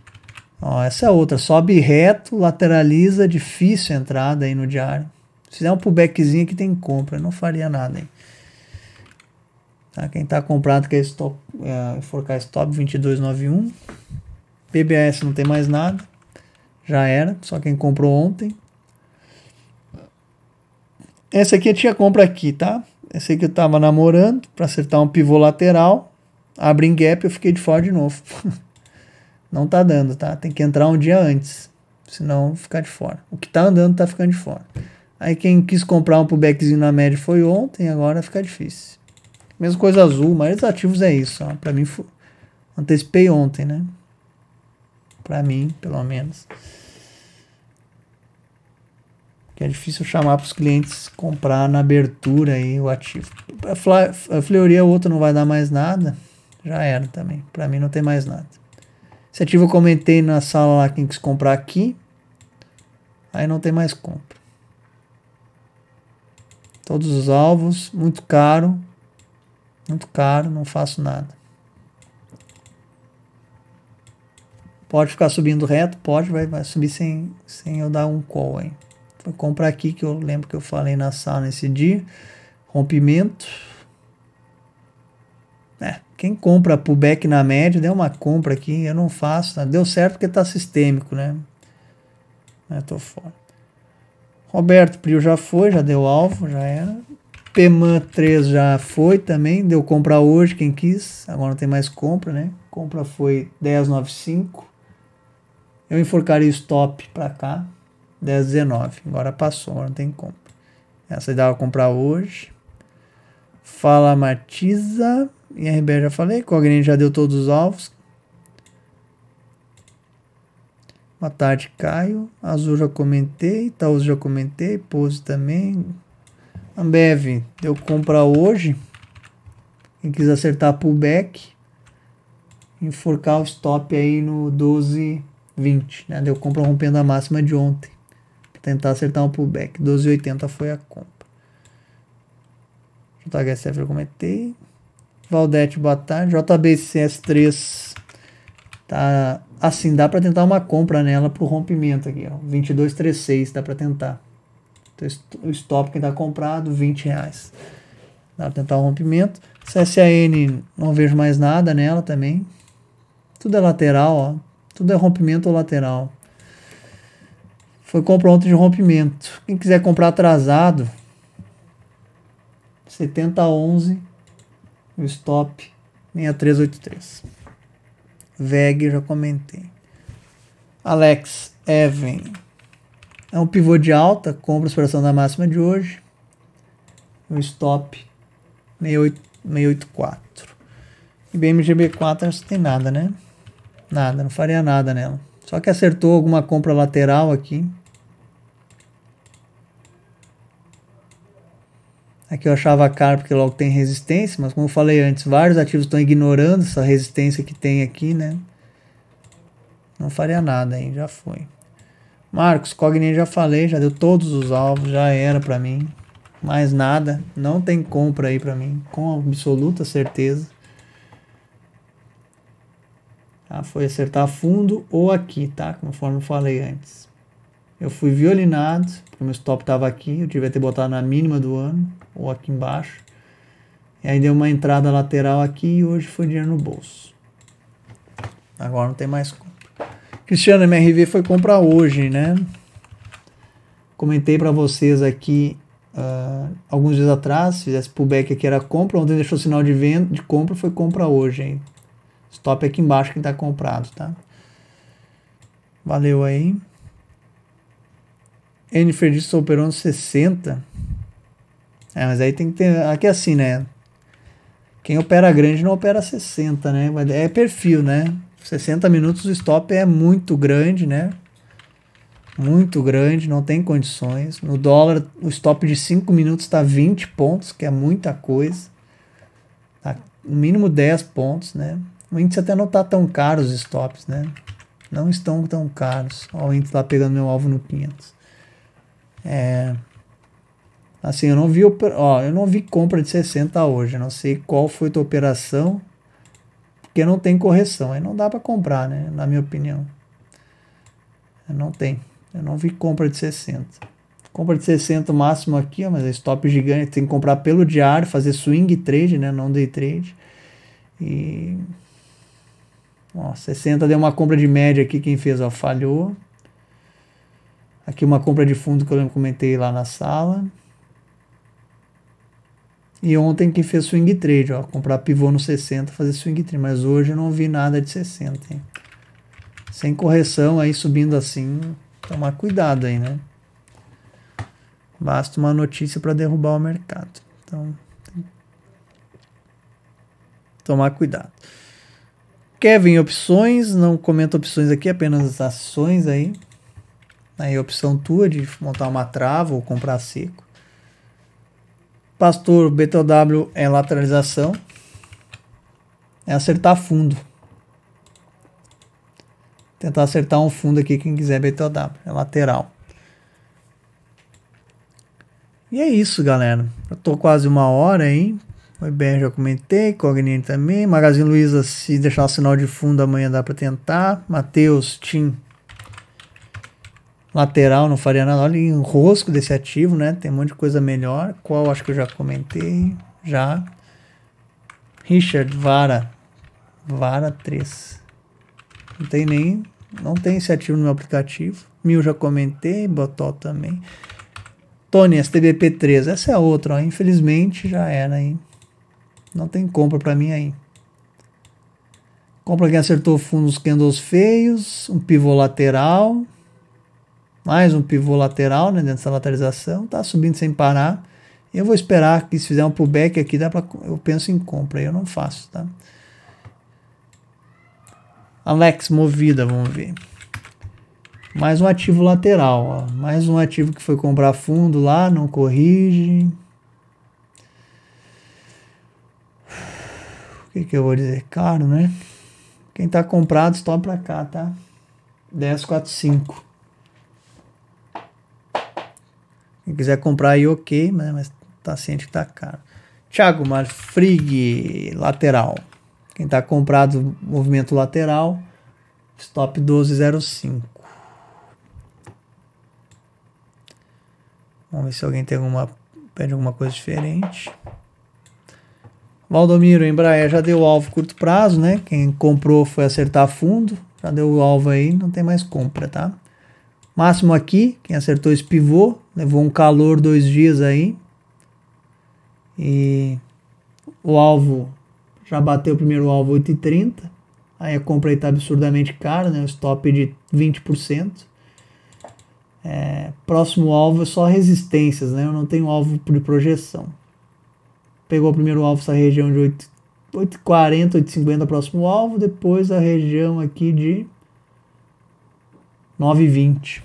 Ó, essa é outra, sobe reto, lateraliza, difícil a entrada aí no diário. Se fizer um pullbackzinho aqui tem compra, não faria nada, hein? Tá, quem está comprado quer stop, é, enforcar stop 2291. PBS não tem mais nada. Já era, só quem comprou ontem. Essa aqui eu tinha compra aqui, tá? Pensei que eu tava namorando para acertar um pivô lateral. Abre em gap, eu fiquei de fora de novo. Não tá dando, tá? Tem que entrar um dia antes. Senão ficar de fora. O que tá andando tá ficando de fora. Aí quem quis comprar um pullbackzinho na média foi ontem, agora fica difícil. Mesma coisa azul, mas ativos é isso. Para mim, antecipei ontem, né? Para mim, pelo menos que é difícil chamar para os clientes comprar na abertura aí o ativo. A o é outra não vai dar mais nada, já era também. Para mim não tem mais nada. Esse ativo eu comentei na sala lá quem quis comprar aqui, aí não tem mais compra. Todos os alvos, muito caro, muito caro, não faço nada. Pode ficar subindo reto? Pode, vai, vai subir sem, sem eu dar um call, hein? comprar aqui, que eu lembro que eu falei na sala nesse dia. Rompimento. É, quem compra pullback na média, deu uma compra aqui, eu não faço. Deu certo porque tá sistêmico, né? Eu né, tô fora. Roberto Prio já foi, já deu alvo, já era. PEMAN 3 já foi também, deu compra hoje, quem quis. Agora não tem mais compra, né? Compra foi 10,95. Eu enforcaria o stop para cá, 10, né, 19. Agora passou, agora não tem como. Essa dá pra comprar hoje. Fala Matiza. E a RBR já falei. Cognin já deu todos os alvos. Boa tarde, Caio. Azul já comentei. Itaú já comentei. Pose também. Ambev deu compra hoje. Quem quiser acertar pullback. Enforcar o stop aí no 12,20. Né? Deu compra rompendo a máxima de ontem. Tentar acertar um pullback. 12,80 foi a compra. JHSF eu comentei. Valdete, boa tarde. JBCS3 tá assim, dá para tentar uma compra nela pro rompimento aqui, ó. 22,36 dá para tentar. Então, o stop que tá comprado, 20 reais. Dá para tentar o um rompimento. CSAN, não vejo mais nada nela também. Tudo é lateral, ó. Tudo é rompimento ou lateral. Foi compra ontem de rompimento. Quem quiser comprar atrasado, 7011, o stop 6383. VEG, já comentei. Alex Evan É um pivô de alta, compra a superação da máxima de hoje. O stop 68, 684. E BMGB4 não tem nada, né? Nada, não faria nada nela. Só que acertou alguma compra lateral aqui. Aqui é eu achava caro porque logo tem resistência, mas como eu falei antes, vários ativos estão ignorando essa resistência que tem aqui, né? Não faria nada, hein? Já foi. Marcos, Cognin já falei, já deu todos os alvos, já era para mim. Mais nada, não tem compra aí para mim, com absoluta certeza. Ah, foi acertar fundo ou aqui, tá? Conforme eu falei antes. Eu fui violinado, porque meu stop tava aqui, eu devia ter botado na mínima do ano ou aqui embaixo. E aí deu uma entrada lateral aqui e hoje foi dinheiro no bolso. Agora não tem mais compra. Cristiano MRV foi comprar hoje, né? Comentei para vocês aqui uh, alguns dias atrás, se fizesse pullback aqui era compra, ontem deixou sinal de venda, de compra foi compra hoje, hein? Stop aqui embaixo que está comprado, tá? Valeu aí. N Ferdinand operou no 60. É, mas aí tem que ter. Aqui é assim, né? Quem opera grande não opera 60, né? É perfil, né? 60 minutos o stop é muito grande, né? Muito grande, não tem condições. No dólar, o stop de 5 minutos está 20 pontos, que é muita coisa. Tá no mínimo 10 pontos, né? O índice até não está tão caro os stops, né? Não estão tão caros. Ó, o índice lá pegando meu alvo no 500. É. Assim, eu não vi, ó, eu não vi compra de 60 hoje, não sei qual foi tua operação, porque não tem correção, aí não dá para comprar, né, na minha opinião. Não tem. Eu não vi compra de 60. Compra de 60 máximo aqui, ó, mas é stop gigante, tem que comprar pelo diário, fazer swing trade, né, não day trade. E ó, 60 deu uma compra de média aqui quem fez, ó, falhou. Aqui uma compra de fundo que eu comentei lá na sala. E ontem quem fez swing trade, ó, comprar pivô no 60, fazer swing trade, mas hoje eu não vi nada de 60, hein? Sem correção aí subindo assim, tomar cuidado aí, né? Basta uma notícia para derrubar o mercado. Então, tomar cuidado. Kevin, opções, não comenta opções aqui, apenas ações aí. Aí opção tua de montar uma trava ou comprar seco. Pastor BTW é lateralização. É acertar fundo. Tentar acertar um fundo aqui, quem quiser BTW. É lateral. E é isso, galera. Eu tô quase uma hora, hein? Foi bem, já comentei. Cognin também. Magazine Luiza, se deixar o sinal de fundo, amanhã dá para tentar. Matheus, Tim. Lateral não faria nada. Olha o rosco desse ativo, né? Tem um monte de coisa melhor. Qual acho que eu já comentei. Já. Richard Vara. Vara 3. Não tem nem. Não tem esse ativo no meu aplicativo. Mil já comentei. Botó também. Tony, STBP 3. Essa é outra, ó. Infelizmente já era, hein? Não tem compra para mim aí. Compra quem acertou fundos candles feios, um pivô lateral, mais um pivô lateral né, dentro dessa lateralização, tá subindo sem parar. Eu vou esperar que se fizer um pullback aqui, dá pra, eu penso em compra, eu não faço, tá? Alex movida, vamos ver. Mais um ativo lateral, ó. mais um ativo que foi comprar fundo lá, não corrige. O que, que eu vou dizer? Caro, né? Quem tá comprado, stop pra cá, tá? 1045. Quem quiser comprar aí, ok, mas, né, mas tá ciente que tá caro. Thiago Marfrig, lateral. Quem tá comprado, movimento lateral, stop 1205. Vamos ver se alguém tem alguma, pede alguma coisa diferente. Valdomiro, Embraer já deu alvo curto prazo, né? Quem comprou foi acertar fundo, já deu o alvo aí, não tem mais compra, tá? Máximo aqui, quem acertou esse pivô, levou um calor dois dias aí. E o alvo já bateu o primeiro alvo 8,30. Aí a compra está absurdamente cara, né? O stop de 20%. É, próximo alvo é só resistências, né? Eu não tenho alvo de projeção. Pegou o primeiro alvo essa região de 8,40, 8,50, próximo alvo. Depois a região aqui de 9,20.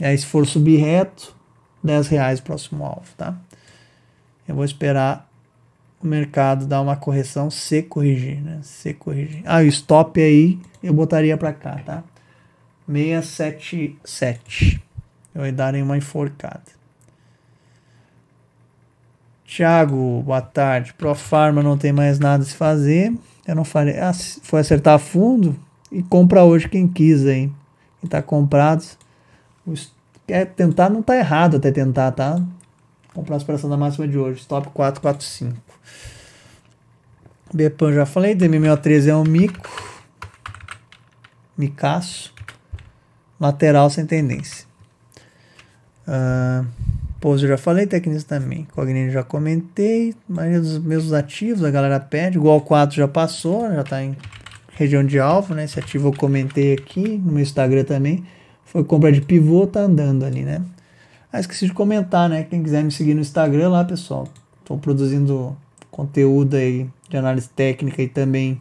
E aí, se é for subir reto, 10 reais próximo alvo, tá? Eu vou esperar o mercado dar uma correção, se corrigir, né? Se corrigir. Ah, o stop aí eu botaria para cá, tá? 677. Eu ia em uma enforcada. Tiago, boa tarde. Profarma não tem mais nada a se fazer. Eu não farei. Ah, foi acertar fundo e compra hoje quem quis aí está comprados. É tentar não está errado até tentar, tá? Comprar a expressão da máxima de hoje. Stop 445. Bepan já falei. DMMO13 é um mico. Micaço. Lateral sem tendência. Uh, Pouso já falei, Tecnis também. Cognito já comentei. Maioria dos mesmos ativos, a galera pede. Igual 4 já passou, né? já está em região de alvo, né? Se ativo eu comentei aqui no meu Instagram também. Foi compra de pivô, tá andando ali, né? Ah, esqueci de comentar, né? Quem quiser me seguir no Instagram lá, pessoal. Estou produzindo conteúdo aí de análise técnica e também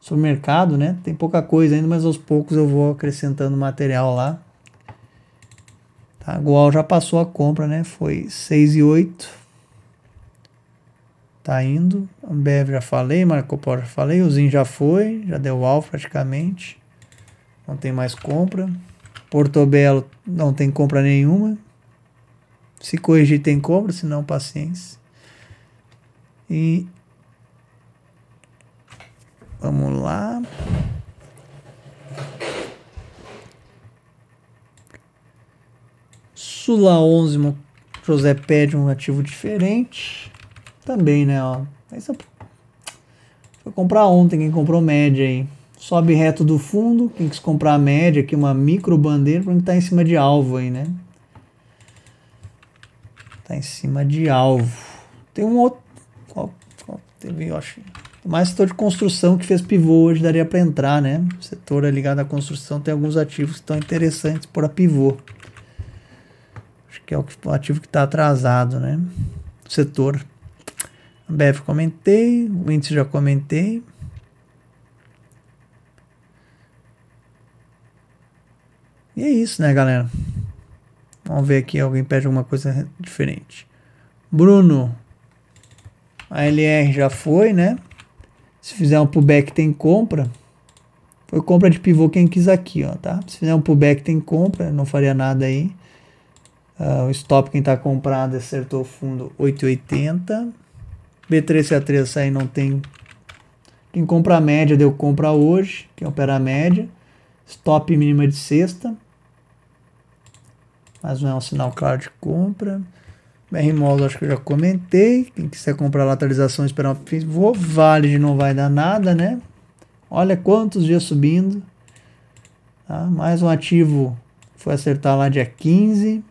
sobre mercado, né? Tem pouca coisa ainda, mas aos poucos eu vou acrescentando material lá. Tá, Goal já passou a compra, né? Foi 6,8 tá indo. Ambev já falei, Marco Polo já falei, o Zin já foi, já deu alvo praticamente. Não tem mais compra. Portobello não tem compra nenhuma. Se corrigir tem compra, se não paciência. E vamos lá. Sula 11, José pede um ativo diferente. Também, né? Ó. Essa... Foi comprar ontem, quem comprou média aí. Sobe reto do fundo, quem quis comprar a média aqui, uma micro bandeira, para quem tá em cima de alvo aí, né? Tá em cima de alvo. Tem um outro. Qual, teve, eu acho. mais setor de construção que fez pivô hoje, daria para entrar, né? setor é ligado à construção tem alguns ativos que estão interessantes para pivô. Acho que é o, ativo que está atrasado, né? setor Bev comentei, o índice já comentei. E é isso, né, galera? Vamos ver aqui, alguém pede alguma coisa diferente. Bruno, a LR já foi, né? Se fizer um pullback tem compra. Foi compra de pivô quem quis aqui, ó, tá? Se fizer um pullback tem compra, não faria nada aí. Uh, o stop quem tá comprado acertou o fundo 880. B3C3 aí não tem. Quem compra a média deu compra hoje, que é opera a média. Stop mínima de sexta. Mas não é um sinal claro de compra. BR Molo, acho que eu já comentei. Quem quiser comprar lateralização, esperar um fim. Vou, vale não vai dar nada, né? Olha quantos dias subindo. Tá? Mais um ativo foi acertar lá dia 15.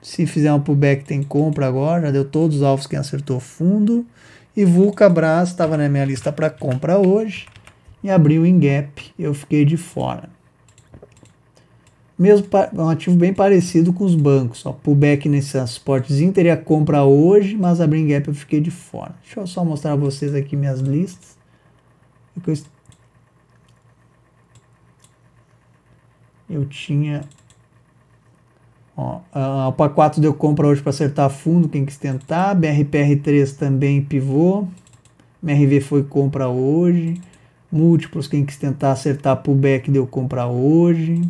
Se fizer um pullback, tem compra agora. Já deu todos os alvos quem acertou fundo. E Vulcabras estava na minha lista para compra hoje e abriu em gap, eu fiquei de fora. Mesmo um ativo bem parecido com os bancos, ó, pullback nesse suportezinho, teria compra hoje, mas abriu em gap eu fiquei de fora. Deixa eu só mostrar a vocês aqui minhas listas. Eu tinha Ó, a Alpa 4 deu compra hoje para acertar fundo, quem quis tentar. BRPR3 também pivô. MRV foi compra hoje. Múltiplos, quem quis tentar acertar pullback deu compra hoje.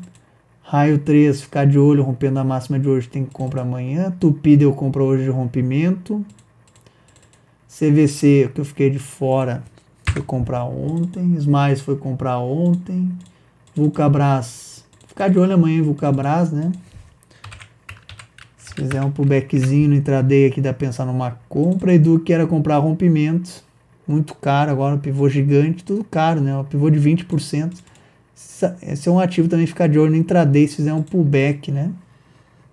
Raio 3, ficar de olho, rompendo a máxima de hoje, tem que comprar amanhã. Tupi deu compra hoje de rompimento. CVC, que eu fiquei de fora, foi comprar ontem. Smiles foi comprar ontem. Vulcabras, ficar de olho amanhã em Vulcabras, né? Fizer um pullbackzinho no intraday aqui, dá pra pensar numa compra. Edu que era comprar rompimentos, muito caro agora, um pivô gigante, tudo caro, né? Um pivô de 20%. Esse é um ativo também ficar de olho no intraday se fizer um pullback, né?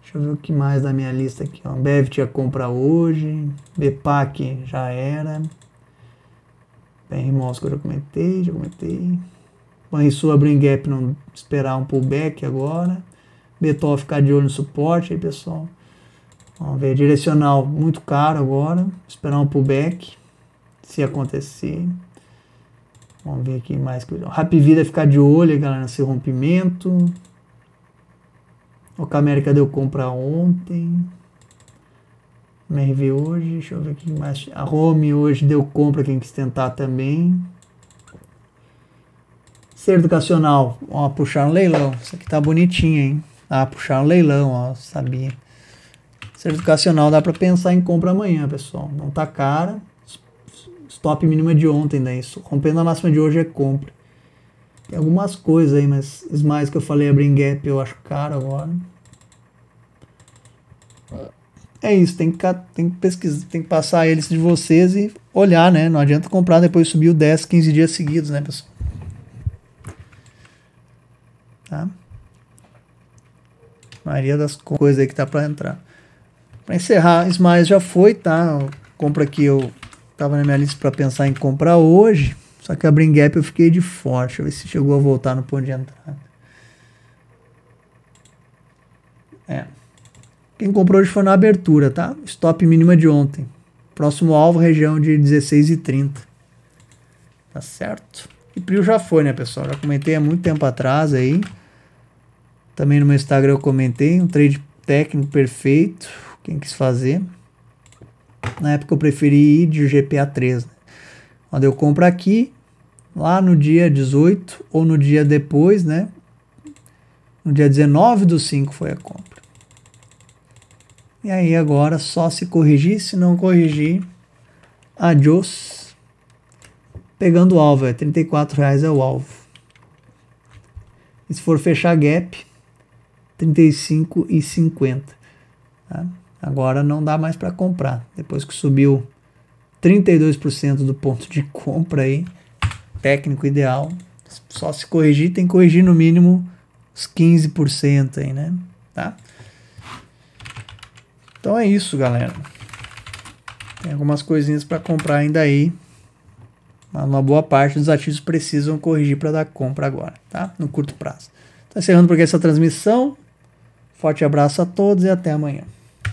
Deixa eu ver o que mais da minha lista aqui. Ó. Bev tinha compra hoje, Bepac já era. PR eu já comentei, já comentei. Banrisul abrir gap, não esperar um pullback agora. Betol ficar de olho no suporte aí, pessoal. Vamos ver, direcional muito caro agora. Esperar um pullback, se acontecer. Vamos ver aqui mais. Rap Vida é ficar de olho, galera, nesse rompimento. O Camérica deu compra ontem. MRV hoje, deixa eu ver aqui mais. A Home hoje deu compra, quem quis tentar também. Ser educacional, ó, um leilão. Isso aqui tá bonitinho, hein? Ah, puxaram leilão, ó, sabia. Certificacional dá para pensar em compra amanhã, pessoal. Não tá cara. Stop mínima é de ontem, né? Isso. Rompendo a máxima de hoje é compra. Tem algumas coisas aí, mas os mais que eu falei, abrir Bring Gap eu acho caro agora. É isso, tem que, tem que pesquisar, tem que passar eles de vocês e olhar, né? Não adianta comprar depois subiu 10, 15 dias seguidos, né, pessoal? Tá? Maria das coisas aí que tá para entrar. Para encerrar, Smiles já foi, tá? Compra que eu tava na minha lista para pensar em comprar hoje, só que abriu em Gap eu fiquei de forte. Deixa eu ver se chegou a voltar no ponto de entrada. É. Quem comprou hoje foi na abertura, tá? Stop mínima de ontem. Próximo alvo, região de 16 e 30. Tá certo? E Prio já foi, né, pessoal? Já comentei há muito tempo atrás aí. Também no meu Instagram eu comentei. Um trade técnico perfeito quem quis fazer. Na época eu preferi ir de GPA 3. Né? Quando eu compro aqui, lá no dia 18 ou no dia depois, né? No dia 19 do 5 foi a compra. E aí agora só se corrigir, se não corrigir, adios. Pegando o alvo, é R$ 34,00 é o alvo. E se for fechar gap, R$ 35,50. Tá? Agora não dá mais para comprar. Depois que subiu 32% do ponto de compra aí, técnico ideal, só se corrigir, tem que corrigir no mínimo os 15% aí, né? Tá? Então é isso, galera. Tem algumas coisinhas para comprar ainda aí. Mas uma boa parte dos ativos precisam corrigir para dar compra agora, tá? No curto prazo. Tá encerrando por aqui essa transmissão. Forte abraço a todos e até amanhã.